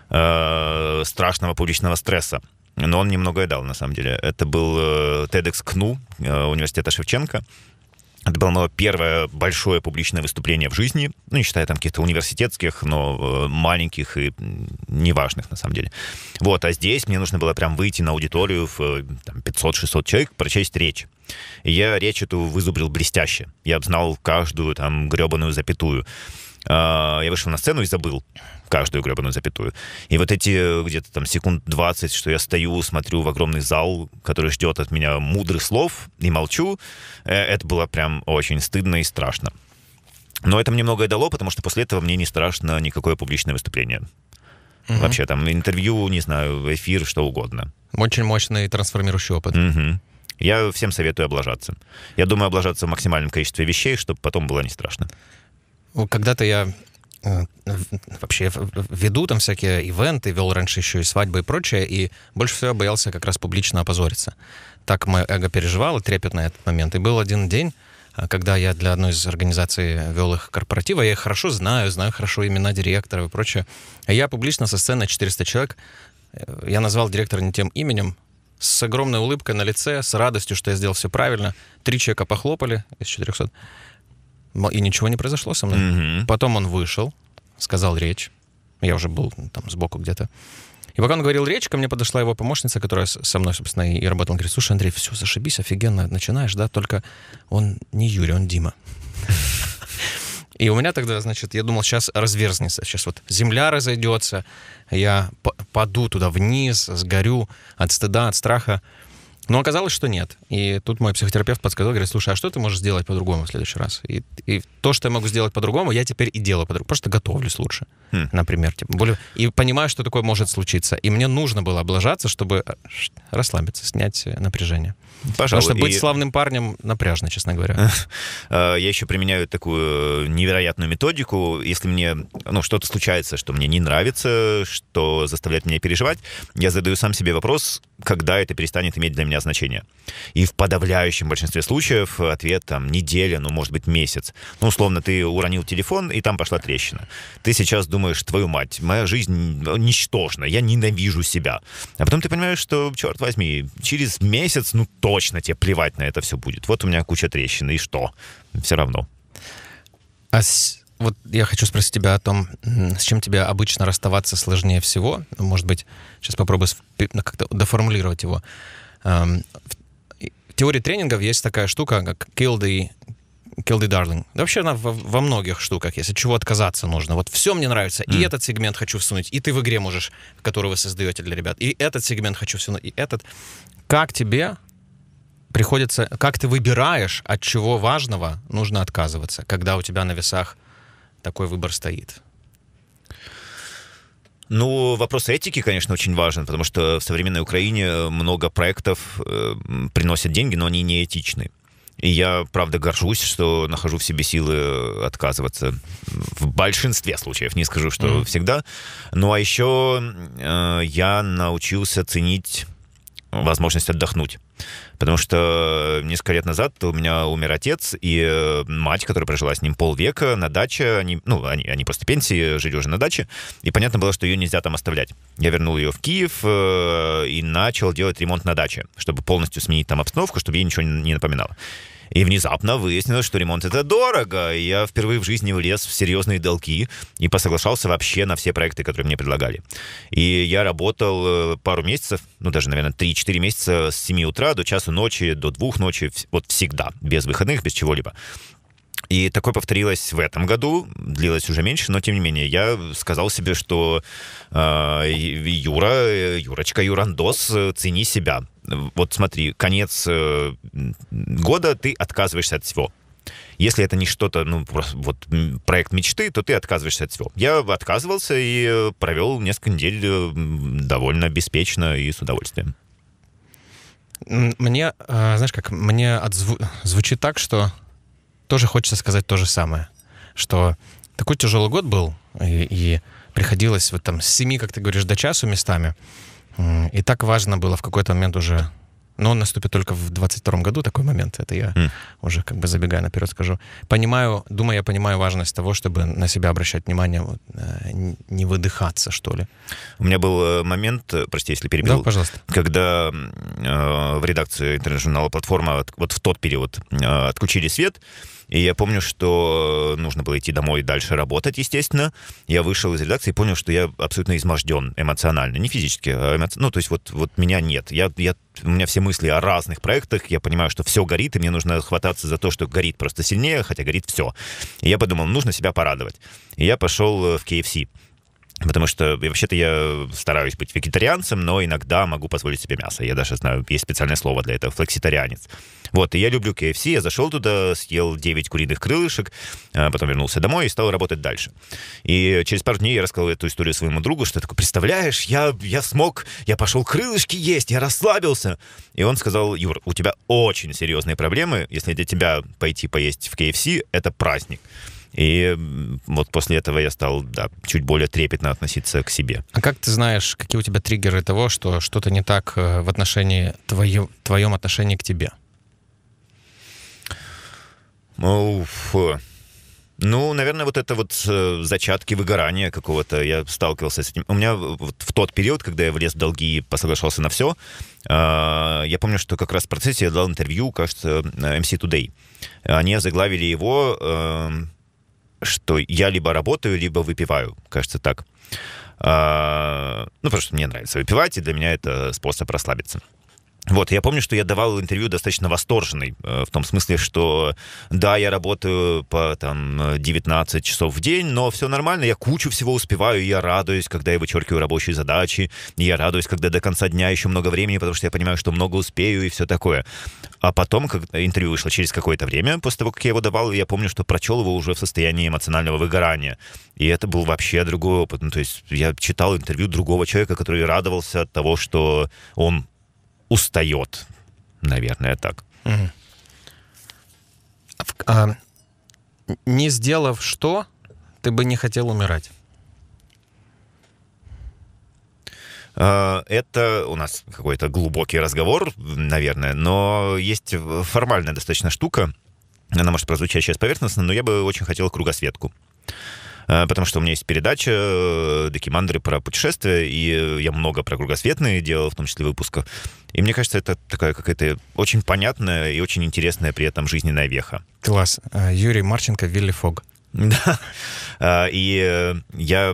э, страшного публичного стресса. Но он немного и дал, на самом деле. Это был э, TEDx КНУ э, университета Шевченко. Это было мое первое большое публичное выступление в жизни, ну, не считая там каких-то университетских, но маленьких и неважных, на самом деле. Вот, а здесь мне нужно было прям выйти на аудиторию в 500-600 человек, прочесть речь. И я речь эту вызубрил блестяще. Я знал каждую там гребаную запятую. А, я вышел на сцену и забыл каждую гребаную запятую. И вот эти э, где-то там секунд 20, что я стою, смотрю в огромный зал, который ждет от меня мудрых слов и молчу, э, это было прям очень стыдно и страшно. Но это мне многое дало, потому что после этого мне не страшно никакое публичное выступление. Угу. Вообще там интервью, не знаю, эфир, что угодно. Очень мощный трансформирующий опыт. Угу. Я всем советую облажаться. Я думаю, облажаться в максимальном количестве вещей, чтобы потом было не страшно когда-то я э, вообще веду там всякие ивенты, вел раньше еще и свадьбы и прочее, и больше всего боялся как раз публично опозориться. Так мое эго переживало, трепет на этот момент. И был один день, э, когда я для одной из организаций вел их корпоратива, я их хорошо знаю, знаю хорошо имена директоров и прочее. Я публично со сцены 400 человек, э, я назвал директора не тем именем, с огромной улыбкой на лице, с радостью, что я сделал все правильно. Три человека похлопали из 400. И ничего не произошло со мной. Mm-hmm. Потом он вышел, сказал речь. Я уже был там сбоку где-то. И пока он говорил речь, ко мне подошла его помощница, которая со мной, собственно, и работала. Он говорит, слушай, Андрей, все, зашибись, офигенно, начинаешь, да, только он не Юрий, он Дима. И у меня тогда, значит, я думал, сейчас разверзнется, сейчас вот земля разойдется, я паду туда вниз, сгорю от стыда, от страха. Но оказалось, что нет. И тут мой психотерапевт подсказал, говорит, слушай, а что ты можешь сделать по-другому в следующий раз? И, и то, что я могу сделать по-другому, я теперь и делаю по-другому. Просто готовлюсь лучше, хм. например. Типа, более... И понимаю, что такое может случиться. И мне нужно было облажаться, чтобы э, расслабиться, снять э, напряжение. Пожалуй, Потому что быть и... славным парнем напряжно, честно говоря. Э, я еще применяю такую невероятную методику. Если мне ну, что-то случается, что мне не нравится, что заставляет меня переживать, я задаю сам себе вопрос, когда это перестанет иметь для меня меня значения. И в подавляющем большинстве случаев ответ там неделя, ну, может быть, месяц. Ну, условно, ты уронил телефон, и там пошла трещина. Ты сейчас думаешь, твою мать, моя жизнь ничтожна, я ненавижу себя. А потом ты понимаешь, что, черт возьми, через месяц, ну, точно тебе плевать на это все будет. Вот у меня куча трещин, и что? Все равно. А с... вот я хочу спросить тебя о том, с чем тебе обычно расставаться сложнее всего. Ну, может быть, сейчас попробую ну, как-то доформулировать его. Эм, в теории тренингов есть такая штука, как kill the, kill the darling. Вообще она во, во многих штуках есть. От чего отказаться нужно. Вот все мне нравится. Mm. И этот сегмент хочу всунуть. И ты в игре можешь, который вы создаете для ребят. И этот сегмент хочу всунуть. И этот. Как тебе приходится... Как ты выбираешь, от чего важного нужно отказываться, когда у тебя на весах такой выбор стоит? Ну, вопрос этики, конечно, очень важен, потому что в современной Украине э, много проектов э, приносят деньги, но они не этичны. И я, правда, горжусь, что нахожу в себе силы отказываться. В большинстве случаев, не скажу, что mm-hmm. всегда. Ну, а еще э, я научился ценить возможность отдохнуть. Потому что несколько лет назад у меня умер отец, и э, мать, которая прожила с ним полвека на даче, они, ну, они, они после пенсии жили уже на даче, и понятно было, что ее нельзя там оставлять. Я вернул ее в Киев э, и начал делать ремонт на даче, чтобы полностью сменить там обстановку, чтобы ей ничего не напоминало. И внезапно выяснилось, что ремонт это дорого. И я впервые в жизни влез в серьезные долги и посоглашался вообще на все проекты, которые мне предлагали. И я работал э, пару месяцев, ну даже, наверное, 3-4 месяца с 7 утра до часу ночи, до двух ночи, вот всегда, без выходных, без чего-либо. И такое повторилось в этом году, длилось уже меньше, но тем не менее я сказал себе, что э, Юра, э, Юрочка, Юрандос, э, цени себя вот смотри, конец э, года ты отказываешься от всего. Если это не что-то, ну, вот проект мечты, то ты отказываешься от всего. Я отказывался и э, провел несколько недель э, довольно беспечно и с удовольствием. Мне, а, знаешь как, мне отзву... звучит так, что тоже хочется сказать то же самое, что такой тяжелый год был, и, и приходилось вот там с семи, как ты говоришь, до часу местами, Э, и так важно было в какой-то момент уже но он наступит только в 22 году, такой момент. Это я mm. уже как бы забегая наперед скажу. Понимаю, думаю, я понимаю важность того, чтобы на себя обращать внимание, вот, э, не выдыхаться, что ли. У меня был э, момент, прости, если перебил. Да, пожалуйста. Когда э, в редакции интернет-журнала «Платформа» вот, в тот период э, отключили свет, и я помню, что э, нужно было идти домой дальше работать, естественно. Я вышел из редакции и понял, что я абсолютно изможден эмоционально. Не физически, а эмоционально. Ну, то есть вот, вот меня нет. Я, я, у меня все мысли о разных проектах. Я понимаю, что все горит, и мне нужно хвататься за то, что горит просто сильнее, хотя горит все. И я подумал, нужно себя порадовать. И я пошел э, в KFC. Потому что вообще-то я стараюсь быть вегетарианцем, но иногда могу позволить себе мясо. Я даже знаю, есть специальное слово для этого, флекситарианец. Вот, и я люблю KFC, я зашел туда, съел 9 куриных крылышек, э, потом вернулся домой и стал работать дальше. И через пару дней я рассказал эту историю своему другу, что такой, представляешь, я, я смог, я пошел крылышки есть, я расслабился. И он сказал, Юр, у тебя очень серьезные проблемы, если для тебя пойти поесть в KFC, это праздник. И вот после этого я стал да, чуть более трепетно относиться к себе. А как ты знаешь, какие у тебя триггеры того, что что-то не так э, в отношении твое, твоем отношении к тебе? Уф. Ну, наверное, вот это вот э, зачатки выгорания какого-то, я сталкивался с этим. У меня вот в тот период, когда я влез в долги и посоглашался на все, а, я помню, что как раз в процессе я дал интервью, кажется, MC Today. Они заглавили его эм, что я либо работаю, либо выпиваю, кажется так. А, ну, потому что мне нравится выпивать, и для меня это способ расслабиться. Вот, я помню, что я давал интервью достаточно восторженный, э, в том смысле, что да, я работаю по там 19 часов в день, но все нормально, я кучу всего успеваю, я радуюсь, когда я вычеркиваю рабочие задачи, я радуюсь, когда до конца дня еще много времени, потому что я понимаю, что много успею и все такое. А потом, когда интервью вышло через какое-то время, после того, как я его давал, я помню, что прочел его уже в состоянии эмоционального выгорания. И это был вообще другой опыт. Ну, то есть я читал интервью другого человека, который радовался от того, что он устает. Наверное, так. Угу. А, а не сделав что, ты бы не хотел умирать. А, это у нас какой-то глубокий разговор, наверное, но есть формальная достаточно штука. Она может прозвучать сейчас поверхностно, но я бы очень хотел кругосветку а, потому что у меня есть передача э, «Докимандры» про путешествия, и я много про кругосветные делал, в том числе выпусков. И мне кажется, это такая какая-то очень понятная и очень интересная при этом жизненная веха. Класс. А, Юрий Марченко, Вилли Фог. Да. И э, я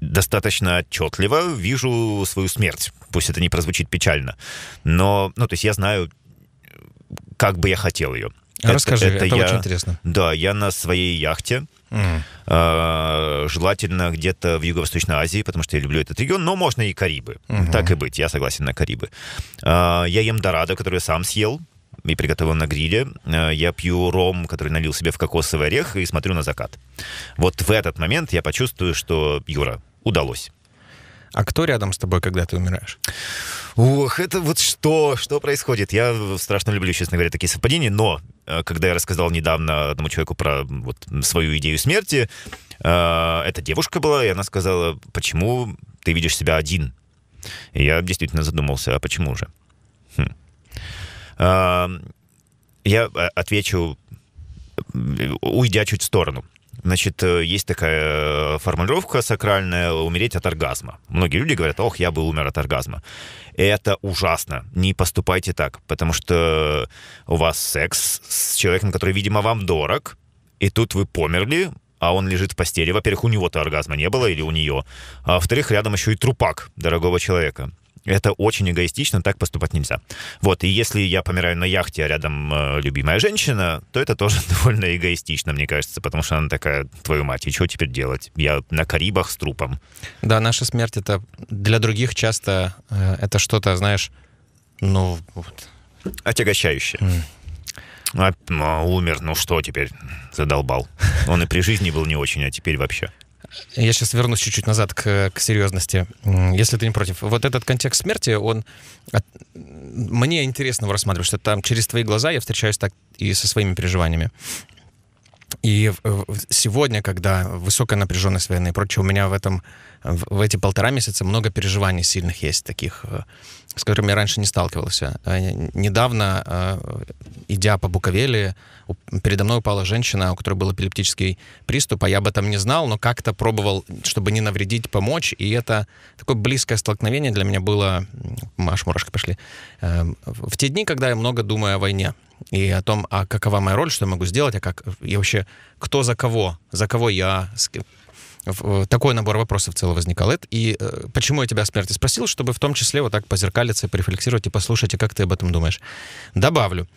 достаточно отчетливо вижу свою смерть. Пусть это не прозвучит печально. Но, ну, то есть я знаю, как бы я хотел ее. А расскажи, это, это, это я, очень интересно. Да, я на своей яхте. Mm. Э, желательно где-то в Юго-Восточной Азии, потому что я люблю этот регион, но можно и Карибы. Mm-hmm. Так и быть, я согласен на Карибы. А, я ем дорадо, который сам съел и приготовил на гриле. Э, я пью ром, который налил себе в кокосовый орех, и смотрю на закат. Вот в этот момент я почувствую, что, Юра, удалось. А кто рядом с тобой, когда ты умираешь? Ох, это вот что, что происходит? Я страшно люблю, честно говоря, такие совпадения, но э, когда я рассказал недавно одному человеку про вот свою идею смерти, э, эта девушка была, и она сказала, почему ты видишь себя один? И я действительно задумался, а почему же? Я э, отвечу, уйдя чуть в сторону. Значит, э, есть такая э, формулировка сакральная «умереть от оргазма». Многие люди говорят, ох, я бы умер от оргазма. Это ужасно. Не поступайте так, потому что у вас секс с человеком, который, видимо, вам дорог, и тут вы померли, а он лежит в постели. Во-первых, у него-то оргазма не было или у нее. А во-вторых, рядом еще и трупак дорогого человека. Это очень эгоистично, так поступать нельзя. Вот, и если я помираю на яхте, а рядом э, любимая женщина, то это тоже довольно эгоистично, мне кажется, потому что она такая, твою мать, и что теперь делать? Я на Карибах с трупом. Да, наша смерть, это для других часто, э, это что-то, знаешь, ну... Вот. Отягощающее. Mm. А, ну, умер, ну что теперь? Задолбал. Он и при жизни был не очень, а теперь вообще. Я сейчас вернусь чуть-чуть назад к, к серьезности, если ты не против. Вот этот контекст смерти, он от, мне интересно его рассматривать, что там через твои глаза я встречаюсь так и со своими переживаниями. И сегодня, когда высокая напряженность войны и прочее, у меня в этом в эти полтора месяца много переживаний сильных есть таких, э, с которыми я раньше не сталкивался. Э, недавно, э, идя по Буковеле, передо мной упала женщина, у которой был эпилептический приступ, а я об этом не знал, но как-то пробовал, чтобы не навредить, помочь. И это такое близкое столкновение для меня было... Маш, мурашки пошли. В те дни, когда я много думаю о войне, и о том, а какова моя роль, что я могу сделать, а как и вообще кто за кого, за кого я, э, такой набор вопросов в целом возникал. И э, почему я тебя о смерти спросил, чтобы в том числе вот так позеркалиться, порефлексировать и послушать, и как ты об этом думаешь. Добавлю.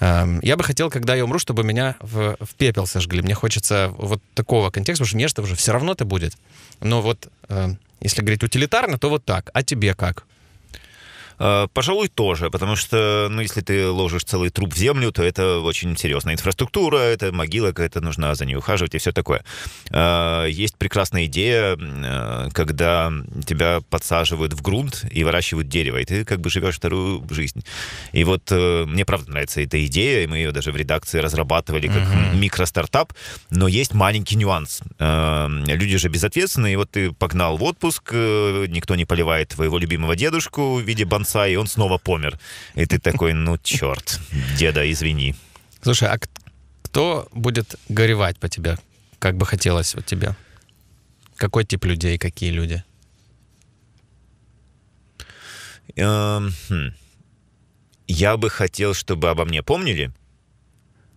Эм, я бы хотел, когда я умру, чтобы меня в, в пепел сожгли. Мне хочется вот такого контекста, потому что нечто уже все равно-то будет. Но вот эм, если говорить утилитарно, то вот так. А тебе как? Э, пожалуй, тоже, потому что, ну, если ты ложишь целый труп в землю, то это очень серьезная инфраструктура, это могила какая-то, нужно за ней ухаживать и все такое. Э, есть прекрасная идея, э, когда тебя подсаживают в грунт и выращивают дерево, и ты как бы живешь вторую жизнь. И вот мне, правда, нравится эта идея, и мы ее даже в редакции разрабатывали как mm-hmm. микростартап, но есть маленький нюанс. Люди же безответственные, и вот ты погнал в отпуск, никто не поливает твоего любимого дедушку в виде банки конца, и он снова помер. И ты такой, ну черт, деда, извини. Слушай, а кто будет горевать по тебе? Как бы хотелось вот тебя? Какой тип людей, какие люди? Эм, хм. Я бы хотел, чтобы обо мне помнили,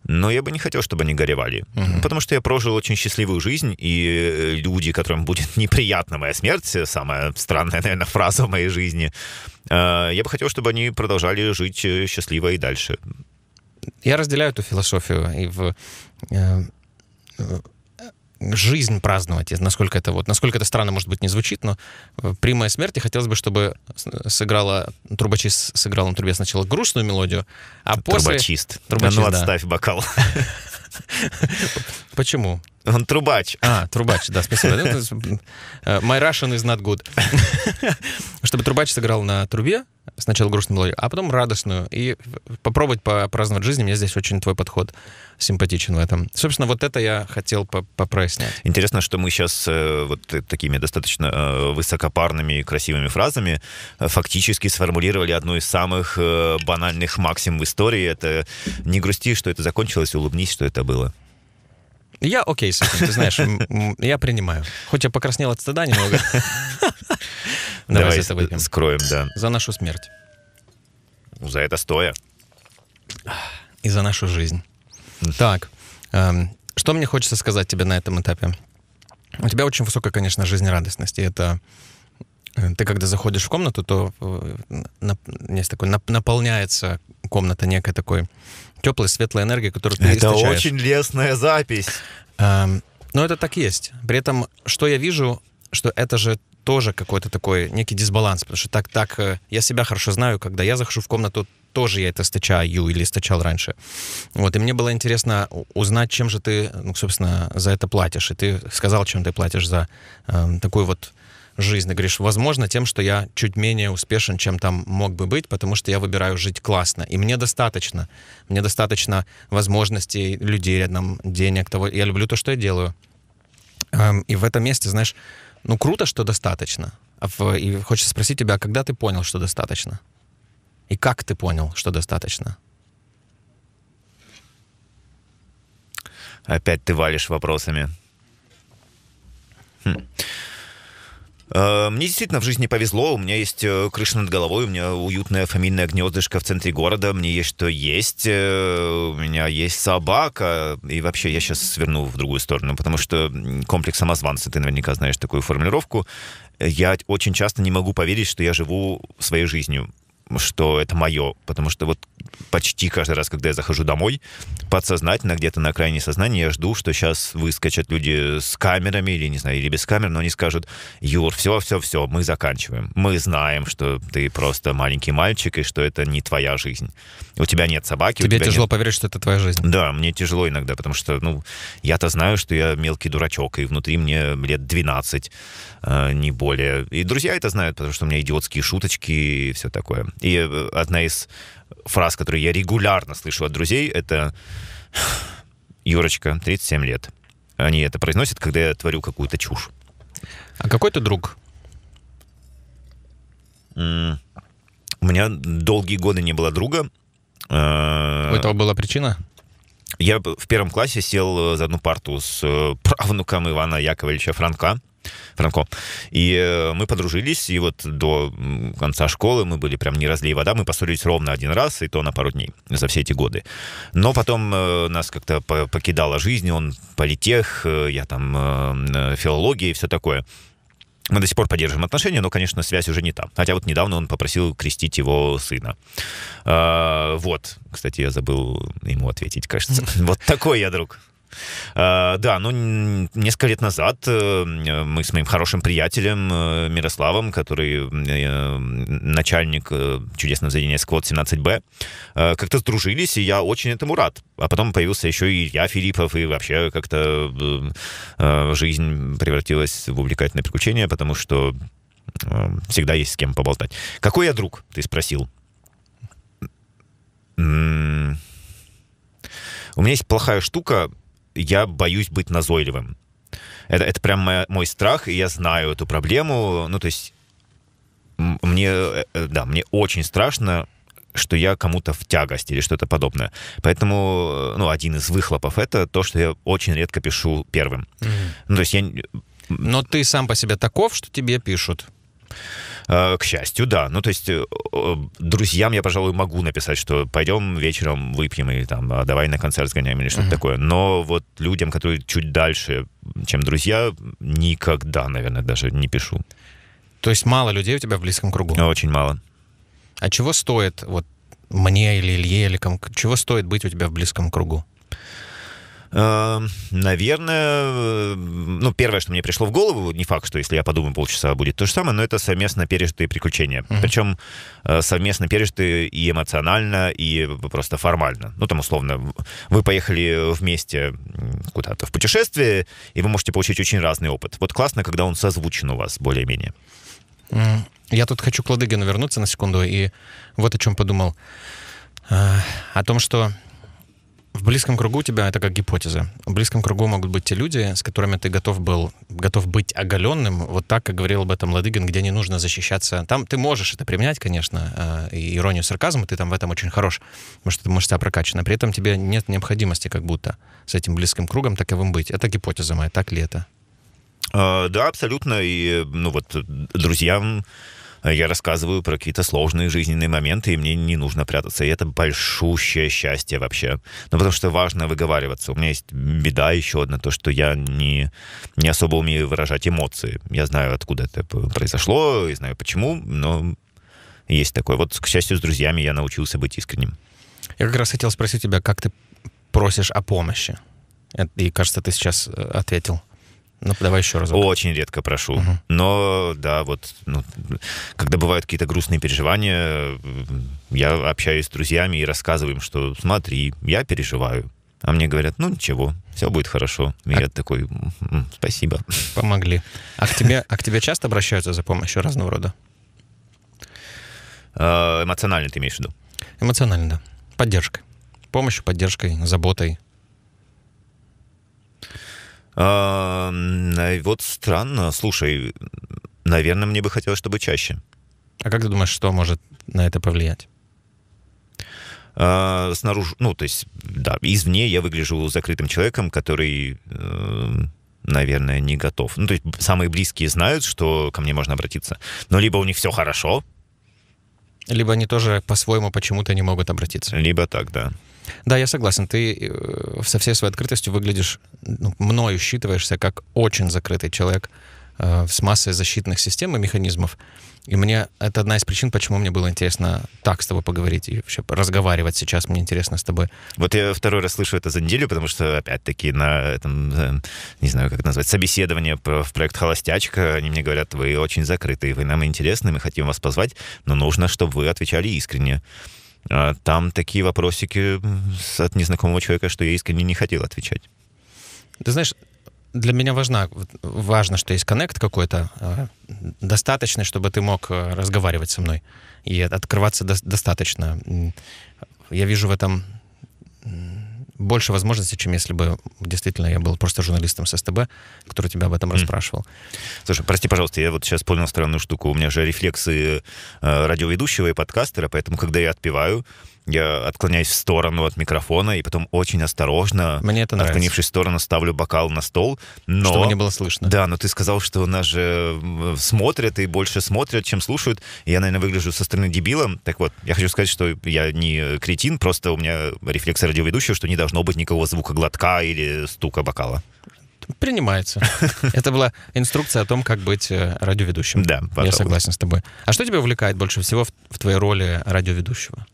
но я бы не хотел, чтобы они горевали. Угу. Потому что я прожил очень счастливую жизнь, и э, люди, которым будет неприятна моя смерть, самая странная, наверное, фраза в моей жизни, э, я бы хотел, чтобы они продолжали жить э, счастливо и дальше. Я разделяю эту философию, и в жизнь праздновать, насколько это вот, насколько это странно, может быть, не звучит, но э, при моей смерти хотелось бы, чтобы э, сыграла, трубочист сыграл на трубе сначала грустную мелодию, а после... трубачист трубочист да ну отставь да. бокал. Почему? Он трубач. А, трубач, да, спасибо. Э, My Russian is not good. Чтобы трубач сыграл на трубе, сначала грустную мелодию, а потом радостную, и попробовать попраздновать жизнь. Мне здесь очень твой подход симпатичен в этом. Собственно, вот это я хотел попроснять. Интересно, что мы сейчас э, вот такими достаточно э, высокопарными и красивыми фразами фактически сформулировали одну из самых банальных максим в истории. Это «не грусти, что это закончилось, улыбнись, что это было». Я окей с этим, ты знаешь, я принимаю. Хоть я покраснел от стыда немного. Давай, Давай скроем, да. За нашу смерть. За это стоя. И за нашу жизнь. Так, эм, что мне хочется сказать тебе на этом этапе? У тебя очень высокая, конечно, жизнерадостность, и это э, ты когда заходишь в комнату, то э, есть такой, наполняется комната некой такой теплой, светлой энергии, которую ты Это очень лесная запись. Эм, но это так есть. При этом, что я вижу, что это же тоже какой-то такой некий дисбаланс, потому что так, так, э, я себя хорошо знаю, когда я захожу в комнату, тоже я это стачаю или стачал раньше. Вот, и мне было интересно узнать, чем же ты, ну, собственно, за это платишь. И ты сказал, чем ты платишь за э, такую вот жизнь. говоришь, возможно, тем, что я чуть менее успешен, чем там мог бы быть, потому что я выбираю жить классно. И мне достаточно. Мне достаточно возможностей, людей рядом, денег, того. Я люблю то, что я делаю. Эм, и в этом месте, знаешь, ну круто, что достаточно. А и хочется спросить тебя, а когда ты понял, что достаточно? И как ты понял, что достаточно? Опять ты валишь вопросами. Э, мне действительно в жизни повезло. У меня есть э, крыша над головой, у меня уютное фамильное гнездышко в центре города, мне есть что есть, э, у меня есть собака. И вообще я сейчас сверну в другую сторону, потому что комплекс самозванца, ты наверняка знаешь такую формулировку. Я очень часто не могу поверить, что я живу своей жизнью что это мое, потому что вот почти каждый раз, когда я захожу домой, подсознательно, где-то на крайне сознания, я жду, что сейчас выскочат люди с камерами или, не знаю, или без камер, но они скажут, Юр, все-все-все, мы заканчиваем. Мы знаем, что ты просто маленький мальчик и что это не твоя жизнь. У тебя нет собаки. Тебе тяжело нет... поверить, что это твоя жизнь. Да, мне тяжело иногда, потому что, ну, я-то знаю, что я мелкий дурачок, и внутри мне лет 12, э, не более. И друзья это знают, потому что у меня идиотские шуточки и все такое. И э, одна из фраз, которую я регулярно слышу от друзей, это «Юрочка, 37 лет». Они это произносят, когда я творю какую-то чушь. А какой ты друг? у меня долгие годы не было друга. Э, у этого была причина? Я в первом классе сел э, за одну парту с правнуком Ивана Яковлевича Франка. Франко. И э, мы подружились, и вот до конца школы мы были прям не разлей вода, мы поссорились ровно один раз, и то на пару дней за все эти годы. Но потом э, нас как-то покидала жизнь, он политех, э, я там филология и все такое. Мы до сих пор поддерживаем отношения, но, конечно, связь уже не та. Хотя вот недавно он попросил крестить его сына. А, вот, кстати, я забыл ему ответить, кажется. Вот такой я друг. А, да, ну, несколько лет назад э, мы с моим хорошим приятелем э, Мирославом, который э, начальник чудесного заведения «Сквот 17Б», как-то сдружились, и я очень этому рад. А потом появился еще и я Филиппов, и вообще как-то жизнь превратилась в увлекательное приключение, потому что всегда есть с кем поболтать. «Какой я друг?» — ты спросил. У меня есть плохая штука — я боюсь быть назойливым. Это, это прям моя, мой страх, и я знаю эту проблему. Ну, то есть, мне, э, э, да, мне очень страшно, что я кому-то в тягость или что-то подобное. Поэтому, э, ну, один из выхлопов это то, что я очень редко пишу первым. Mm-hmm. Ну, то есть я... Но ты сам по себе таков, что тебе пишут. Э, к счастью, да. Ну, то есть э, друзьям я, пожалуй, могу написать, что пойдем вечером выпьем и там а давай на концерт сгоняем или что-то mm-hmm. такое. Но вот людям, которые чуть дальше, чем друзья, никогда, наверное, даже не пишу. То есть мало людей у тебя в близком кругу? Очень мало. А чего стоит вот мне или Илье, или кому, чего стоит быть у тебя в близком кругу? Эм, наверное, э, ну, первое, что мне пришло в голову, не факт, что если я подумаю полчаса, будет то же самое, но это совместно пережитые приключения. Mm-hmm. Причем э, совместно пережитые и эмоционально, и просто формально. Ну, там, условно, вы поехали вместе куда-то в путешествие, и вы можете получить очень разный опыт. Вот классно, когда он созвучен у вас более-менее. Mm. Я тут хочу к Ладыгину вернуться на секунду, и вот о чем подумал. Э, о том, что в близком кругу у тебя это как гипотеза. В близком кругу могут быть те люди, с которыми ты готов был, готов быть оголенным, вот так, как говорил об этом Ладыгин, где не нужно защищаться. Там ты можешь это применять, конечно, э, и иронию сарказм, ты там в этом очень хорош, потому что ты мышца прокачана. При этом тебе нет необходимости как будто с этим близким кругом таковым быть. Это гипотеза моя, так ли это? А, да, абсолютно. И, ну вот, друзьям я рассказываю про какие-то сложные жизненные моменты, и мне не нужно прятаться. И это большущее счастье вообще. Ну, потому что важно выговариваться. У меня есть беда еще одна, то, что я не, не особо умею выражать эмоции. Я знаю, откуда это произошло, и знаю почему, но есть такое. Вот, к счастью, с друзьями я научился быть искренним. Я как раз хотел спросить тебя, как ты просишь о помощи? Э, и, кажется, ты сейчас э, ответил. Ну, давай еще раз. Очень редко прошу. Угу. Но да, вот, ну, когда бывают какие-то грустные переживания, я общаюсь с друзьями и рассказываю им, что смотри, я переживаю. А мне говорят, ну ничего, все будет хорошо. И а... я такой, спасибо. Помогли. А к, тебе, а к тебе часто обращаются за помощью разного рода? А, эмоционально ты имеешь в виду? Эмоционально, да. Поддержка, Помощью, поддержкой, заботой. Эм, вот странно. Слушай, наверное, мне бы хотелось, чтобы чаще. А как ты думаешь, что может на это повлиять? А, снаружи, ну, то есть, да, извне я выгляжу закрытым человеком, который, эм, наверное, не готов. Ну, то есть, самые близкие знают, что ко мне можно обратиться. Но либо у них все хорошо. Либо они тоже по-своему почему-то не могут обратиться. Либо так, да. Да, я согласен. Ты э, со всей своей открытостью выглядишь, ну, мною считываешься как очень закрытый человек э, с массой защитных систем и механизмов. И мне это одна из причин, почему мне было интересно так с тобой поговорить и вообще разговаривать сейчас. Мне интересно с тобой. Вот я второй раз слышу это за неделю, потому что опять-таки на этом, э, не знаю, как назвать, собеседование в проект «Холостячка», они мне говорят, вы очень закрытые, вы нам интересны, мы хотим вас позвать, но нужно, чтобы вы отвечали искренне. А, там такие вопросики от незнакомого человека, что я искренне не хотел отвечать. Ты знаешь, для меня важно, важно, что есть коннект какой-то, а, достаточно, чтобы ты мог э, разговаривать со мной. И открываться до- достаточно. Я вижу в этом больше возможностей, чем если бы действительно я был просто журналистом с СТБ, который тебя об этом расспрашивал. Слушай, прости, пожалуйста, я вот сейчас понял странную штуку. У меня же рефлексы э, радиоведущего и подкастера, поэтому, когда я отпиваю я отклоняюсь в сторону от микрофона и потом очень осторожно, Мне это отклонившись в сторону, ставлю бокал на стол. Но... Чтобы не было слышно. Да, но ты сказал, что нас же смотрят и больше смотрят, чем слушают. И я, наверное, выгляжу со стороны дебилом. Так вот, я хочу сказать, что я не кретин, просто у меня рефлекс радиоведущего, что не должно быть никакого звука глотка или стука бокала. Принимается. Это была инструкция о том, как быть э, радиоведущим. Да, пожалуйста. Я согласен с тобой. А что тебя увлекает больше всего в, в твоей роли радиоведущего?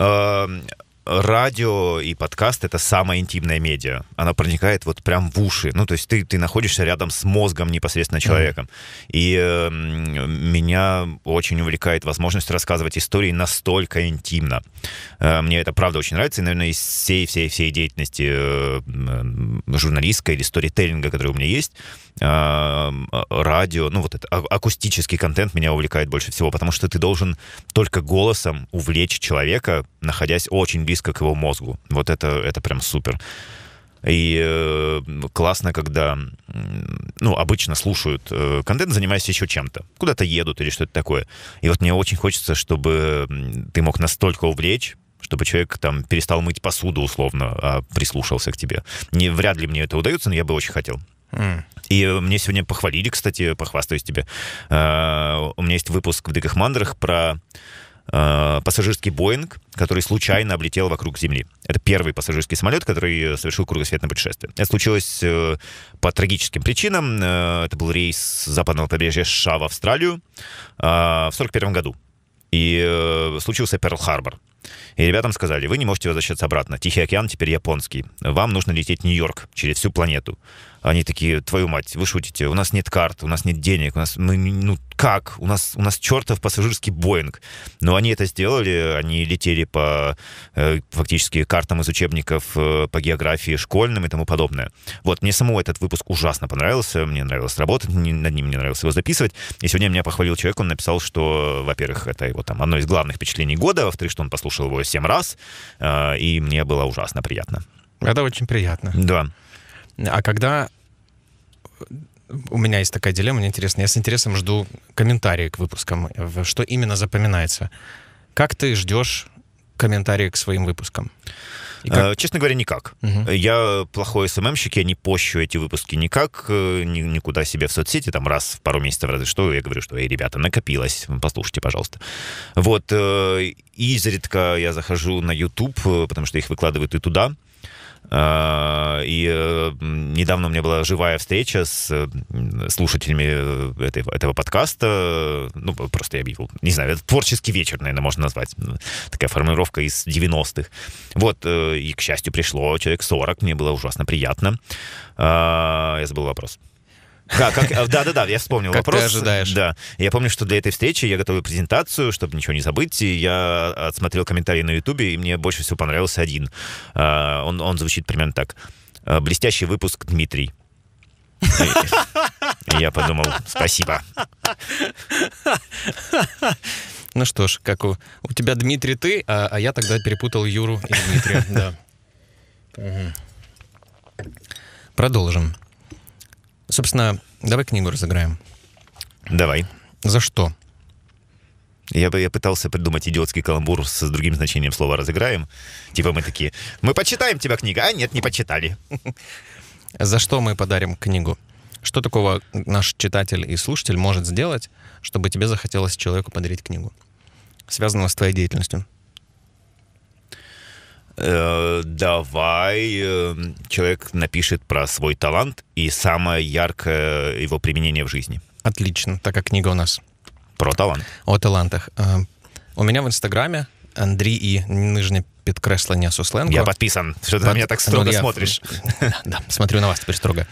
Um. радио и подкаст — это самая интимная медиа. Она проникает вот прям в уши. Ну, то есть ты, ты находишься рядом с мозгом непосредственно человеком. Mm-hmm. И э, меня очень увлекает возможность рассказывать истории настолько интимно. Э, мне это, правда, очень нравится. И, наверное, из всей-всей-всей деятельности э, э, журналистской или сторителлинга, который у меня есть, э, э, радио, ну, вот это, а, акустический контент меня увлекает больше всего, потому что ты должен только голосом увлечь человека, находясь очень близко к его мозгу. Вот это, это прям супер. И э, классно, когда, ну, обычно слушают э, контент, занимаясь еще чем-то. Куда-то едут или что-то такое. И вот мне очень хочется, чтобы ты мог настолько увлечь, чтобы человек там перестал мыть посуду условно, а прислушался к тебе. Не, вряд ли мне это удается, но я бы очень хотел. Mm. И э, мне сегодня похвалили, кстати, похвастаюсь тебе. Э, у меня есть выпуск в «Диких мандрах» про Э, пассажирский Боинг, который случайно облетел вокруг Земли. Это первый пассажирский самолет, который совершил кругосветное путешествие. Это случилось э, по трагическим причинам. Э, это был рейс с западного побережья США в Австралию в 1941 году. И случился Перл-Харбор. И ребятам сказали, вы не можете возвращаться обратно. Тихий океан теперь японский. Вам нужно лететь в Нью-Йорк через всю планету. Они такие, твою мать, вы шутите, у нас нет карт, у нас нет денег, у нас, мы, ну как, у нас, у нас чертов пассажирский Боинг. Но они это сделали, они летели по э, фактически картам из учебников э, по географии школьным и тому подобное. Вот, мне самому этот выпуск ужасно понравился, мне нравилось работать не, над ним, мне нравилось его записывать. И сегодня меня похвалил человек, он написал, что, во-первых, это его там одно из главных впечатлений года, во-вторых, что он послушал его семь раз, э, и мне было ужасно приятно. Это очень приятно. Да. А когда э, у меня есть такая дилемма, мне интересно. Я с интересом жду комментарии к выпускам, э, что именно запоминается. Как ты ждешь комментарии к своим выпускам? Как... Э, честно говоря, никак. Угу. Я плохой СММщик, я не пощу эти выпуски никак, ни, никуда себе в соцсети, там раз в пару месяцев, разве что, я говорю, что, эй, ребята, накопилось, послушайте, пожалуйста. Вот, изредка я захожу на YouTube, потому что их выкладывают и туда, а, и недавно у меня была живая встреча с слушателями э, этого, подкаста. Ну, просто я объявил, не знаю, это творческий вечер, наверное, можно назвать. Такая формулировка из 90-х. Вот, э, и, к счастью, пришло человек 40, мне было ужасно приятно. А, я забыл вопрос. Да, как, да, да, да, я вспомнил как вопрос. Ты ожидаешь. Да. Я помню, что для этой встречи я готовил презентацию, чтобы ничего не забыть. И я отсмотрел комментарии на Ютубе, и мне больше всего понравился один. А, он, он звучит примерно так: «Э, Блестящий выпуск, Дмитрий. Я подумал, спасибо. Ну что ж, как у, у тебя Дмитрий ты, а, а я тогда перепутал Юру и Дмитрия. Да. Продолжим. Собственно, давай книгу разыграем. Давай. За что? Я, бы я пытался придумать идиотский каламбур с, с другим значением слова «разыграем». Типа мы такие, мы почитаем тебя книга, а нет, не почитали. За что мы подарим книгу? Что такого наш читатель и слушатель может сделать, чтобы тебе захотелось человеку подарить книгу, связанного с твоей деятельностью? Э, давай э, человек напишет про свой талант и самое яркое его применение в жизни. Отлично, такая книга у нас. Про талант. О талантах. Э, у меня в Инстаграме Андрій і нижнє підкреслення Сусленко. Я підписан. Що ти на мене так ну, строго ну, я... да, смотрю на вас теперь строго.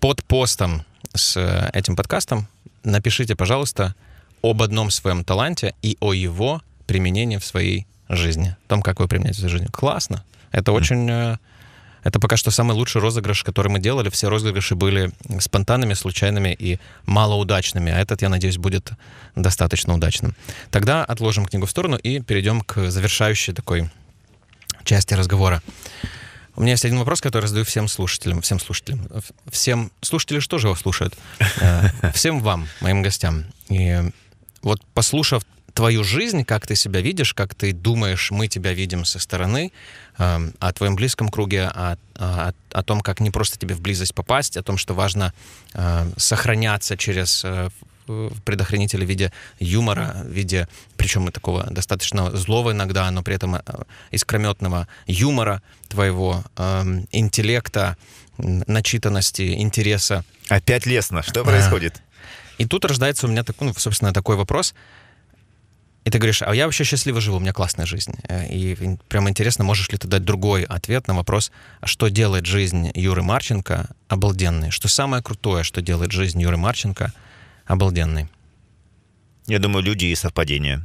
Под постом с этим подкастом напишите, пожалуйста, об одном своем таланте и о его применении в своей жизни, о том, как вы применяете жизнь. Классно. Это очень... Э, это пока что самый лучший розыгрыш, который мы делали. Все розыгрыши были спонтанными, случайными и малоудачными. А этот, я надеюсь, будет достаточно удачным. Тогда отложим книгу в сторону и перейдем к завершающей такой части разговора. У меня есть один вопрос, который задаю всем слушателям. Всем слушателям. Всем... Слушатели что же его слушают? Э, всем вам, моим гостям. И вот послушав твою жизнь, как ты себя видишь, как ты думаешь, мы тебя видим со стороны, э, о твоем близком круге, о, о, о том, как не просто тебе в близость попасть, о том, что важно э, сохраняться через э, предохранителя в виде юмора, в виде, причем и такого достаточно злого иногда, но при этом э, искрометного юмора, твоего э, интеллекта, начитанности, интереса. Опять лестно. Что э, происходит? И тут рождается у меня, так, ну, собственно, такой вопрос. И ты говоришь, а я вообще счастливо живу, у меня классная жизнь. Э, и прям интересно, можешь ли ты дать другой ответ на вопрос, а что делает жизнь Юры Марченко обалденной? Что самое крутое, что делает жизнь Юры Марченко обалденной? Я думаю, люди и совпадения.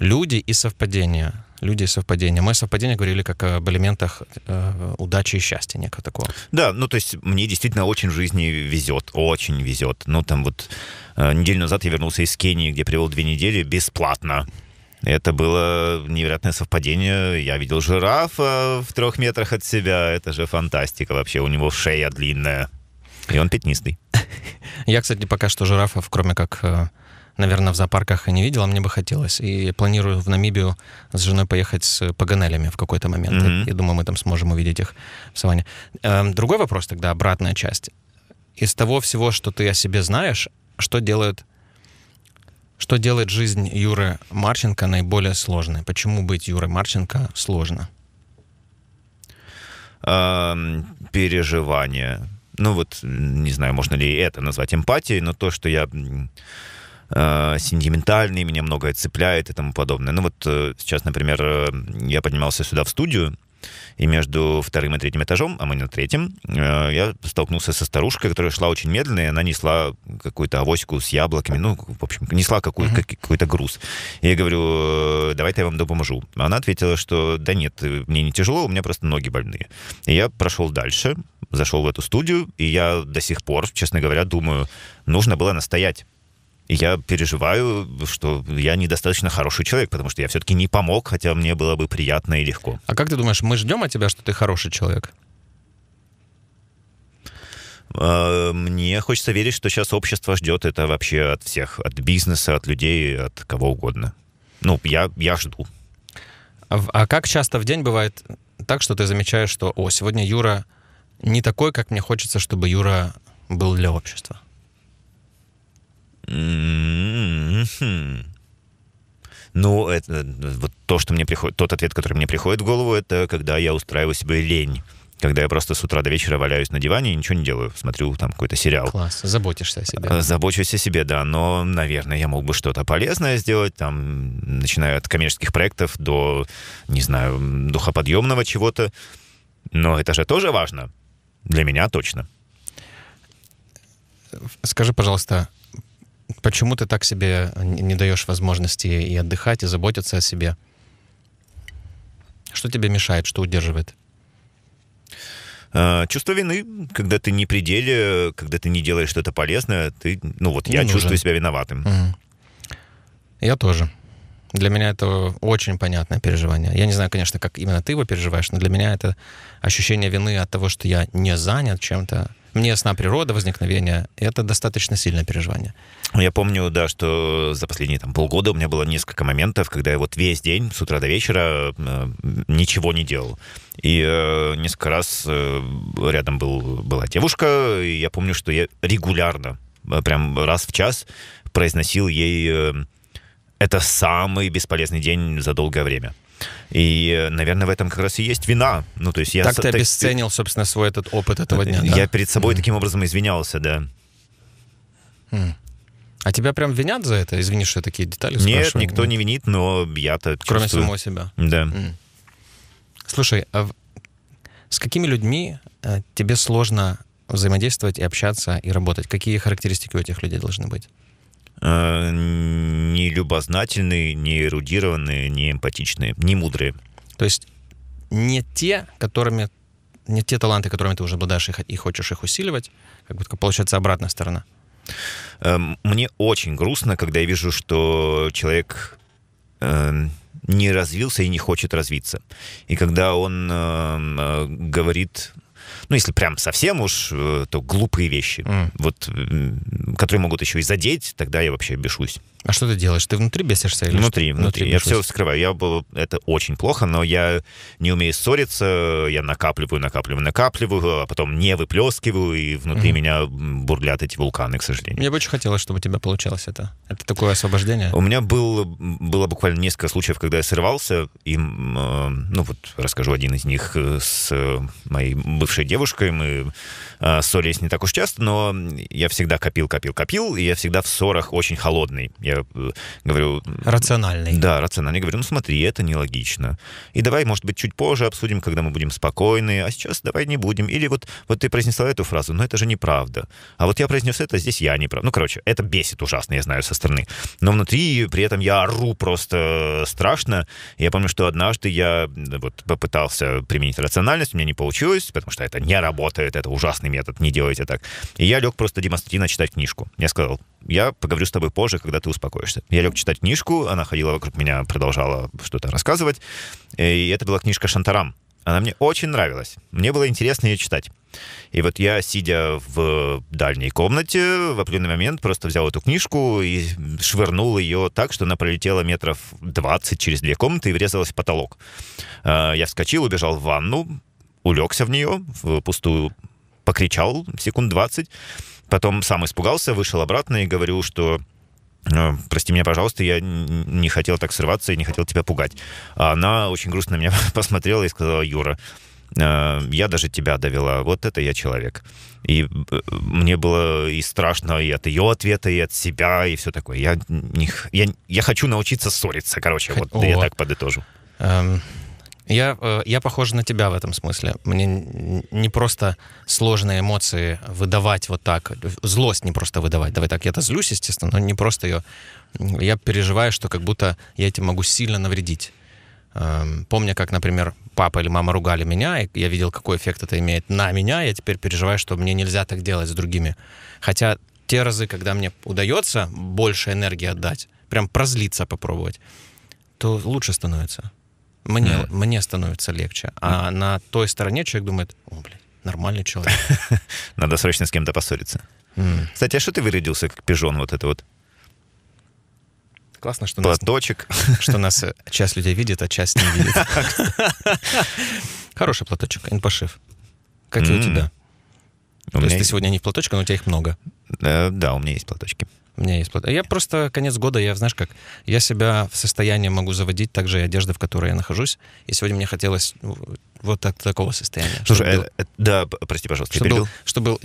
Люди и совпадения. Люди совпадения. Мы совпадения говорили как об элементах э, удачи и счастья, некого такого. Да, ну то есть мне действительно очень в жизни везет, очень везет. Ну там вот э, неделю назад я вернулся из Кении, где привел две недели бесплатно. Это было невероятное совпадение. Я видел жирафа в трех метрах от себя. Это же фантастика вообще. У него шея длинная. И он пятнистый. Я, кстати, пока что жирафов, кроме как э, наверное, в зоопарках и не видел, а мне бы хотелось. И планирую в Намибию с женой поехать с паганелями в какой-то момент. Mm-hmm. Я думаю, мы там сможем увидеть их в саванне. Эм, другой вопрос тогда, обратная часть. Из того всего, что ты о себе знаешь, что делает что делает жизнь Юры Марченко наиболее сложной? Почему быть Юрой Марченко сложно? Эм, переживания. Ну вот, не знаю, можно ли это назвать эмпатией, но то, что я э, сентиментальный, меня многое цепляет и тому подобное. Ну вот э, сейчас, например, э, я поднимался сюда в студию, и между вторым и третьим этажом, а мы на третьем, э, я столкнулся со старушкой, которая шла очень медленно, и она несла какую-то авоську с яблоками, ну, в общем, несла какую, mm-hmm. какой-то груз. И я говорю, «Э, давайте я вам допоможу. Она ответила, что да нет, э, мне не тяжело, у меня просто ноги больные. И я прошел дальше, зашел в эту студию, и я до сих пор, честно говоря, думаю, нужно было настоять я переживаю, что я недостаточно хороший человек, потому что я все-таки не помог, хотя мне было бы приятно и легко. А как ты думаешь, мы ждем от тебя, что ты хороший человек? А, мне хочется верить, что сейчас общество ждет это вообще от всех, от бизнеса, от людей, от кого угодно. Ну, я, я жду. А, а как часто в день бывает так, что ты замечаешь, что, о, сегодня Юра не такой, как мне хочется, чтобы Юра был для общества? Ну, это, вот то, что мне приходит, тот ответ, который мне приходит в голову, это когда я устраиваю себе лень. Когда я просто с утра до вечера валяюсь на диване и ничего не делаю, смотрю там какой-то сериал. Класс, заботишься о себе. Э, забочусь о себе, да, но, наверное, я мог бы что-то полезное сделать, там, начиная от коммерческих проектов до, не знаю, духоподъемного чего-то. Но это же тоже важно. Для меня точно. Скажи, пожалуйста, Почему ты так себе не даешь возможности и отдыхать, и заботиться о себе? Что тебе мешает, что удерживает? А, чувство вины, когда ты не при деле, когда ты не делаешь что-то полезное, ты, ну вот не я нужен. чувствую себя виноватым. Угу. Я тоже. Для меня это очень понятное переживание. Я не знаю, конечно, как именно ты его переживаешь, но для меня это ощущение вины от того, что я не занят чем-то, мне сна природа возникновения, это достаточно сильное переживание. Я помню, да, что за последние там, полгода у меня было несколько моментов, когда я вот весь день, с утра до вечера, э, ничего не делал. И э, несколько раз э, рядом был, была девушка, и я помню, что я регулярно, э, прям раз в час, произносил ей э, «это самый бесполезный день за долгое время». И, наверное, в этом как раз и есть вина. Ну, то есть я... Так ты обесценил, ты... собственно, свой этот опыт этого дня. Я да? перед собой mm. таким образом извинялся, да. Mm. А тебя прям винят за это? Извини, что я такие детали Нет, спрашиваю. никто не винит, но я-то Кроме чувствую. самого себя. Да. Mm. Слушай, а с какими людьми э, тебе сложно взаимодействовать и общаться и работать? Какие характеристики у этих людей должны быть? Э, не любознательные, не эрудированные, не эмпатичные, не мудрые. То есть не те, которыми не те таланты, которыми ты уже обладаешь и, хочешь их усиливать, как будто получается обратная сторона. Эм, мне очень грустно, когда я вижу, что человек эм, не развился и не хочет развиться. И когда он эм, э, говорит ну, если прям совсем уж, э, то глупые вещи, mm. вот, которые могут еще и задеть, тогда я вообще бешусь. А что ты делаешь? Ты внутри бесишься или внутри, что? Внутри, внутри. Я все вскрываю. Я был, это очень плохо, но я не умею ссориться. Я накапливаю, накапливаю, накапливаю, а потом не выплескиваю, и внутри mm-hmm. меня бурлят эти вулканы, к сожалению. Мне бы очень хотелось, чтобы у тебя получалось это. Это такое освобождение. У меня был, было буквально несколько случаев, когда я сорвался, и, э, ну вот, расскажу один из них э, с моей бывшей девушкой. Мы э, ссорились не так уж часто, но я всегда копил, копил, копил, и я всегда в ссорах очень холодный. Я я э, говорю... Рациональный. Да, рациональный. Я говорю, ну смотри, это нелогично. И давай, может быть, чуть позже обсудим, когда мы будем спокойны, а сейчас давай не будем. Или вот, вот ты произнесла эту фразу, но это же неправда. А вот я произнес это, здесь я не прав. Ну, короче, это бесит ужасно, я знаю, со стороны. Но внутри при этом я ору просто страшно. Я помню, что однажды я вот попытался применить рациональность, у меня не получилось, потому что это не работает, это ужасный метод, не делайте так. И я лег просто демонстративно читать книжку. Я сказал, я поговорю с тобой позже, когда ты успокоишься успокоишься. Я лег читать книжку, она ходила вокруг меня, продолжала что-то рассказывать. И это была книжка «Шантарам». Она мне очень нравилась. Мне было интересно ее читать. И вот я, сидя в дальней комнате, в определенный момент просто взял эту книжку и швырнул ее так, что она пролетела метров 20 через две комнаты и врезалась в потолок. Э, я вскочил, убежал в ванну, улегся в нее, в пустую покричал секунд 20, потом сам испугался, вышел обратно и говорю, что Э, прости меня, пожалуйста, я не хотел так срываться и не хотел тебя пугать. А она очень грустно на меня посмотрела и сказала, Юра, э, я даже тебя довела, вот это я человек. И э, мне было и страшно и от ее ответа, и от себя, и все такое. Я, не, я, я хочу научиться ссориться, короче, вот О. я так подытожу. Эм, я, э, я похожа на тебя в этом смысле. Мне не просто сложные эмоции выдавать вот так. Злость не просто выдавать. Давай так, я-то злюсь, естественно, но не просто ее. Я переживаю, что как будто я этим могу сильно навредить. Эм, Помню, как, например, папа или мама ругали меня, и я видел, какой эффект это имеет на меня, я теперь переживаю, что мне нельзя так делать с другими. Хотя те разы, когда мне удается больше энергии отдать, прям прозлиться попробовать, то лучше становится. Мне, mm. мне становится легче. А mm. на той стороне человек думает, о, блин, нормальный человек. Надо срочно с кем-то поссориться. Mm. Кстати, а что ты вырядился как пижон вот это вот? Классно, что платочек. Нас, что нас э, часть людей видит, а часть не видит. Хороший платочек, инпошив. Как у тебя? То есть ты сегодня не в платочке, но у тебя их много. Э, да, у меня есть платочки. У меня есть платформа. Я просто конец года, я, знаешь как, я себя в состоянии могу заводить, также и одежда, в которой я нахожусь. И сегодня мне хотелось вот так, такого состояния. Слушай, был, э, э, да, прости, пожалуйста, чтобы был, чтобы был,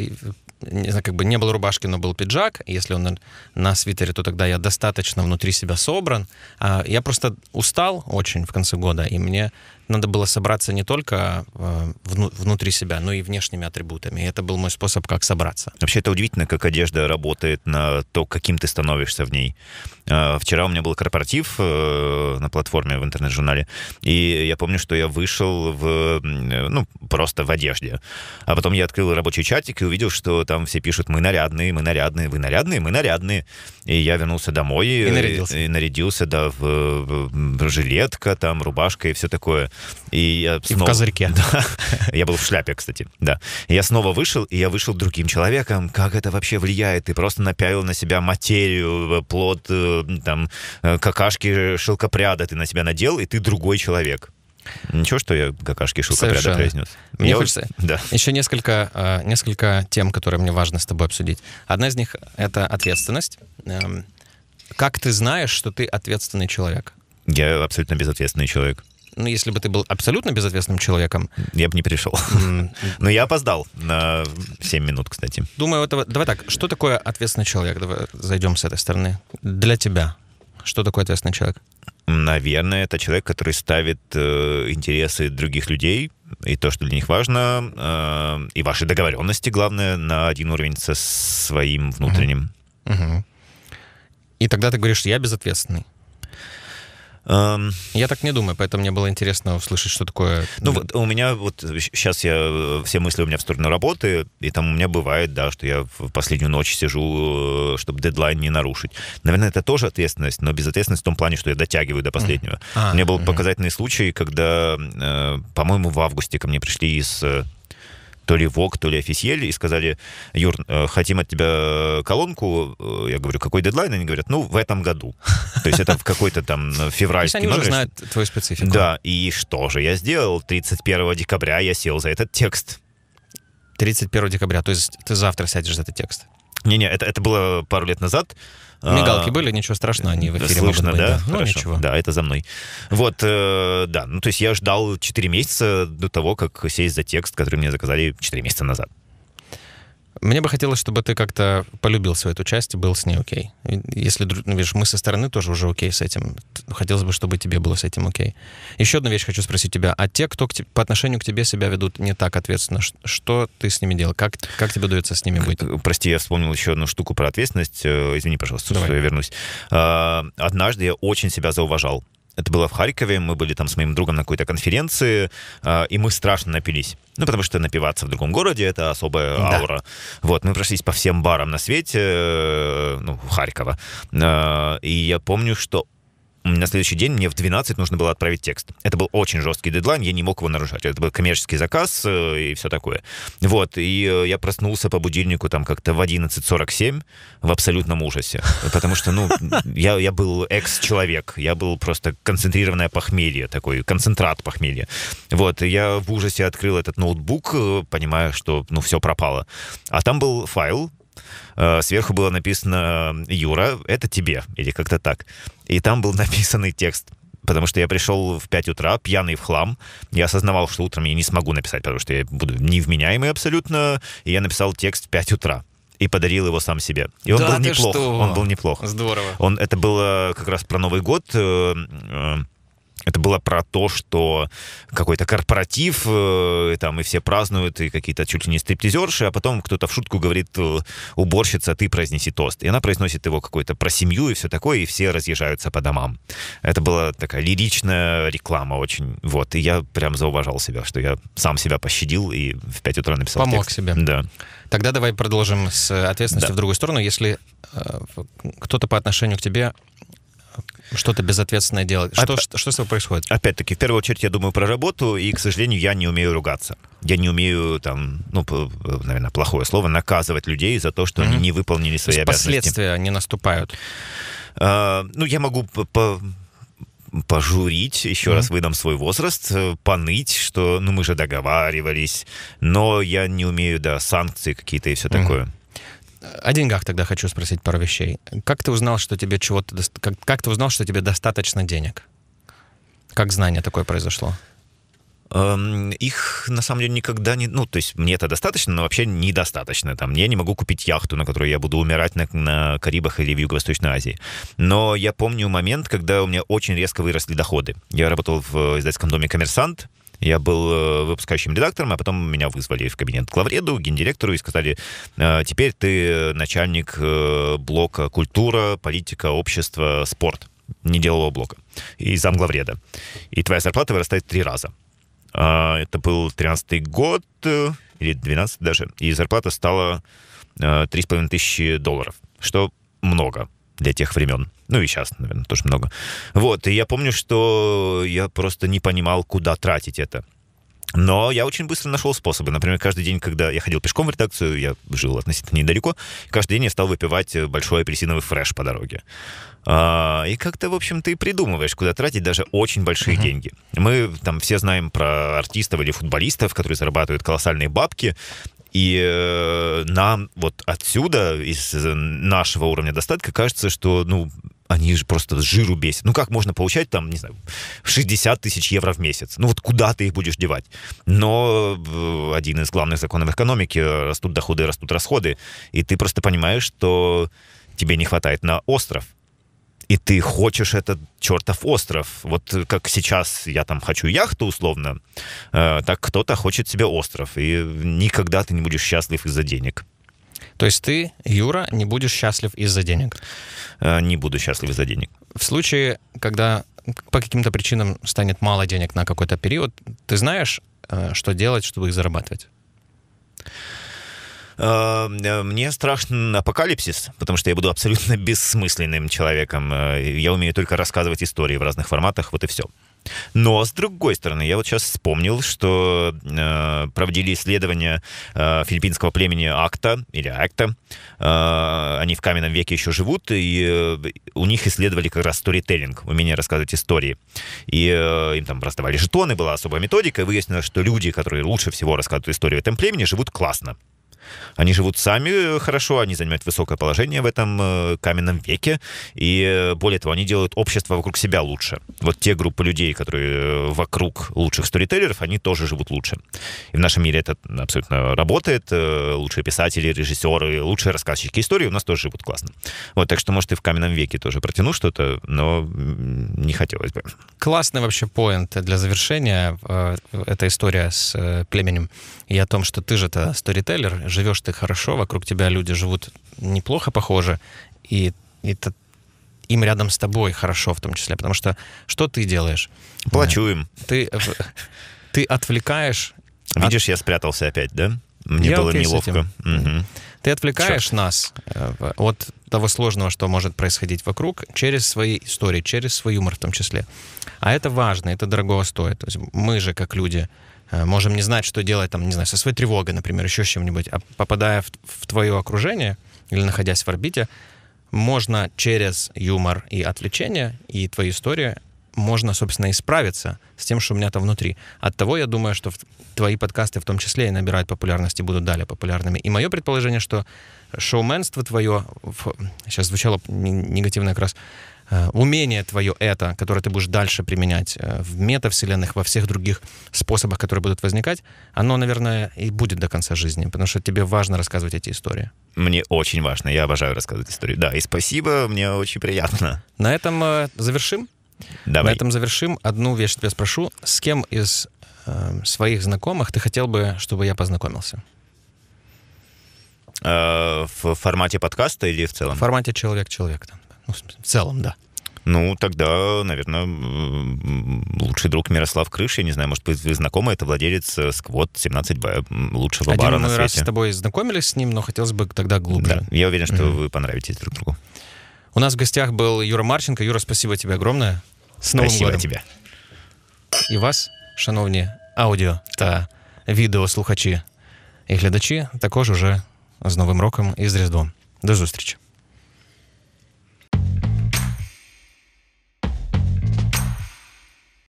не знаю, как бы не было рубашки, но был пиджак. Если он на, на свитере, то тогда я достаточно внутри себя собран. А, я просто устал очень в конце года, и мне надо было собраться не только э, внутри себя, но и внешними атрибутами. И это был мой способ, как собраться. Вообще это удивительно, как одежда работает на то, каким ты становишься в ней. Э, вчера у меня был корпоратив э, на платформе в интернет-журнале, и я помню, что я вышел в, ну, просто в одежде. А потом я открыл рабочий чатик и увидел, что там все пишут «мы нарядные, мы нарядные, вы нарядные, мы нарядные». И я вернулся домой. И нарядился. И, и нарядился, да, в, в жилетка, там, рубашка и все такое. И, я снова... и в козырьке. Да. Я был в шляпе, кстати, да. И я снова вышел, и я вышел другим человеком. Как это вообще влияет? Ты просто напялил на себя материю, э, плод, э, там, э, какашки шелкопряда ты на себя надел, и ты другой человек. Ничего, что я какашки шелкопряда произнес. Мне я хочется да. еще несколько, несколько тем, которые мне важно с тобой обсудить. Одна из них — это ответственность. Эм, как ты знаешь, что ты ответственный человек? Я абсолютно безответственный человек ну, если бы ты был абсолютно безответственным человеком... Я бы не пришел. Но я опоздал на 7 минут, кстати. Думаю, этого... давай так, что такое ответственный человек? Давай зайдем с этой стороны. Для тебя что такое ответственный человек? Наверное, это человек, который ставит э, интересы других людей и то, что для них важно, э, и ваши договоренности, главное, на один уровень со своим внутренним. Угу. Угу. И тогда ты говоришь, я безответственный. Я так не думаю, поэтому мне было интересно услышать, что такое. Ну вот у меня вот сейчас я э, все мысли у меня в сторону работы, и там у меня бывает, да, что я в последнюю ночь сижу, э, чтобы дедлайн не нарушить. Наверное, это тоже ответственность, но безответственность в том плане, что я дотягиваю до последнего. Mm. А, у меня был mm-hmm. показательный случай, когда, э, по-моему, в августе ко мне пришли из то ли Вок, то ли Офисель, и сказали, Юр, э, хотим от тебя э, колонку. Э, я говорю, какой дедлайн? Они говорят, ну, в этом году. То есть это в какой-то там февральский... Они уже знают твою специфику. Да, и что же я сделал? 31 декабря я сел за этот текст. 31 декабря, то есть ты завтра сядешь за этот текст? Не-не, это, это было пару лет назад. А, Мигалки были, ничего страшного, они в эфире Слышно, быть, да? да? Ну, ничего. Да, это за мной. Вот, э, да, ну то есть я ждал 4 месяца до того, как сесть за текст, который мне заказали 4 месяца назад. Мне бы хотелось, чтобы ты как-то полюбил свою эту часть и был с ней окей. Если, ну, видишь, мы со стороны тоже уже окей с этим. Хотелось бы, чтобы тебе было с этим окей. Еще одна вещь хочу спросить тебя. А те, кто к, по отношению к тебе себя ведут не так ответственно, что ты с ними делал? Как, как тебе удается с ними быть? Э, прости, я вспомнил еще одну штуку про ответственность. Э, извини, пожалуйста, Давай. что я вернусь. А, однажды я очень себя зауважал. Это было в Харькове, мы были там с моим другом на какой-то конференции, а, и мы страшно напились. Ну, потому что напиваться в другом городе — это особая да. аура. Вот, мы прошлись по всем барам на свете, э, ну, Харькова. А, и я помню, что на следующий день мне в 12 нужно было отправить текст. Это был очень жесткий дедлайн, я не мог его нарушать. Это был коммерческий заказ э, и все такое. Вот, и э, я проснулся по будильнику там как-то в 11.47 в абсолютном ужасе. Потому что, ну, я, я был экс-человек, я был просто концентрированное похмелье, такой концентрат похмелья. Вот, и я в ужасе открыл этот ноутбук, э, понимая, что, ну, все пропало. А там был файл, Э, сверху было написано э, «Юра, это тебе», или как-то так. И там был написанный текст потому что я пришел в 5 утра, пьяный в хлам. Я осознавал, что утром я не смогу написать, потому что я буду невменяемый абсолютно. И я написал текст в 5 утра и подарил его сам себе. И он да был неплох. Что? Он был неплох. Здорово. Он, это было как раз про Новый год. Э, э, это было про то, что какой-то корпоратив, э, там, и все празднуют, и какие-то чуть ли не стриптизерши, а потом кто-то в шутку говорит, э, уборщица, ты произнеси тост. И она произносит его какой-то про семью и все такое, и все разъезжаются по домам. Это была такая лиричная реклама очень. Вот, и я прям зауважал себя, что я сам себя пощадил и в 5 утра написал Помог текст. себе. Да. Тогда давай продолжим с ответственностью да. в другую сторону. Если э, кто-то по отношению к тебе что-то безответственное делать. Что, Оп... что, что с тобой происходит? Опять-таки, в первую очередь я думаю про работу, и, к сожалению, я не умею ругаться. Я не умею, там, ну, э, наверное, плохое слово, наказывать людей за то, что mm-hmm. они не выполнили свои обязанности. Последствия не наступают. А, ну, я могу по пожурить, еще mm-hmm. раз выдам свой возраст, э, поныть, что ну мы же договаривались, но я не умею, да, санкции какие-то и все mm-hmm. такое. О деньгах тогда хочу спросить пару вещей. Как ты узнал, что тебе чего-то... Как, как ты узнал, что тебе достаточно денег? Как знание такое произошло? Эм, их на самом деле никогда не... Ну, то есть мне это достаточно, но вообще недостаточно. Там, я не могу купить яхту, на которой я буду умирать на, на Карибах или в Юго-Восточной Азии. Но я помню момент, когда у меня очень резко выросли доходы. Я работал в э, издательском доме «Коммерсант», я был э, выпускающим редактором, а потом меня вызвали в кабинет главреду, гендиректору и сказали, «Э, теперь ты э, начальник блока культура, политика, общество, спорт неделового блока и замглавреда. И твоя зарплата вырастает три раза. А, это был 13-й год, или 12 даже, и зарплата стала 3,5 тысячи долларов, что много для тех времен. Ну и сейчас, наверное, тоже много. Вот, и я помню, что я просто не понимал, куда тратить это. Но я очень быстро нашел способы. Например, каждый день, когда я ходил пешком в редакцию, я жил относительно недалеко, каждый день я стал выпивать э, большой апельсиновый фреш по дороге. А, и как-то, в общем, ты придумываешь, куда тратить даже очень большие uh-huh. деньги. Мы там все знаем про артистов или футболистов, которые зарабатывают колоссальные бабки, и э, нам вот отсюда, из нашего уровня достатка, кажется, что, ну, они же просто жиру бесят. Ну, как можно получать там, не знаю, 60 тысяч евро в месяц? Ну, вот куда ты их будешь девать? Но э, один из главных законов экономики – растут доходы, растут расходы. И ты просто понимаешь, что тебе не хватает на остров и ты хочешь этот чертов остров. Вот э, как сейчас я там хочу яхту условно, э, так кто-то хочет себе остров, и никогда ты не будешь счастлив из-за денег. То есть ты, Юра, не будешь счастлив из-за денег? Э, не буду счастлив из-за денег. В случае, когда по каким-то причинам станет мало денег на какой-то период, ты знаешь, э, что делать, чтобы их зарабатывать? Э, мне страшен апокалипсис, потому что я буду абсолютно бессмысленным человеком. Э, я умею только рассказывать истории в разных форматах, вот и все. Но, с другой стороны, я вот сейчас вспомнил, что э, проводили исследования э, филиппинского племени Акта, или Акта. Э, они в каменном веке еще живут, и э, у них исследовали как раз сторителлинг, умение рассказывать истории. И э, им там раздавали жетоны, была особая методика, и выяснилось, что люди, которые лучше всего рассказывают историю в этом племени, живут классно. Они живут сами э, хорошо, они занимают высокое положение в этом э, каменном веке, и э, более того, они делают общество вокруг себя лучше. Вот те группы людей, которые вокруг лучших сторителлеров, они тоже живут лучше. И в нашем мире это абсолютно работает. Лучшие писатели, режиссеры, лучшие рассказчики истории у нас тоже живут классно. Вот, так что, может, и в каменном веке тоже протяну что-то, но не хотелось бы. Классный вообще поинт для завершения. Эта история с племенем и о том, что ты же-то сторителлер, живешь ты хорошо, вокруг тебя люди живут неплохо, похоже, и, это им рядом с тобой хорошо в том числе, потому что что ты делаешь? Плачу им. Ты, ты отвлекаешь... Видишь, от... я спрятался опять, да? Мне я было неловко. Угу. Ты отвлекаешь Черт. нас э, от того сложного, что может происходить вокруг, через свои истории, через свой юмор в том числе. А это важно, это дорого стоит. То есть мы же, как люди, Э, можем не знать, что делать, там, не знаю, со своей тревогой, например, еще с чем-нибудь, а попадая в, в твое окружение или находясь в орбите, можно через юмор и отвлечение, и твои истории, можно, собственно, исправиться с тем, что у меня-то внутри. От того, я думаю, что твои подкасты в том числе и набирают популярность и будут далее популярными. И мое предположение, что шоуменство твое, сейчас звучало негативно как раз, Э, умение твое это, которое ты будешь дальше применять э, в метавселенных, во всех других способах, которые будут возникать, оно, наверное, и будет до конца жизни, потому что тебе важно рассказывать эти истории. Мне очень важно, я обожаю рассказывать истории. Да, и спасибо, мне очень приятно. На этом э, завершим. Давай. На этом завершим. Одну вещь тебя спрошу. С кем из э, своих знакомых ты хотел бы, чтобы я познакомился? Э, в формате подкаста или в целом? В формате человек-человек. Да. Ну, в целом, да. Ну, тогда, наверное, лучший друг Мирослав Крыш, я не знаю, может быть, вы знакомы, это владелец э, Сквот 17 б лучшего Один бара на свете. раз с тобой знакомились с ним, но хотелось бы тогда глубже. Да, я уверен, что mm-hmm. вы понравитесь друг другу. У нас в гостях был Юра Марченко. Юра, спасибо тебе огромное. С Новым спасибо годом. тебе. и вас, шановні аудіо та відеослухачі і глядачі, також уже з Новим роком і з Різдвом. До зустрічі.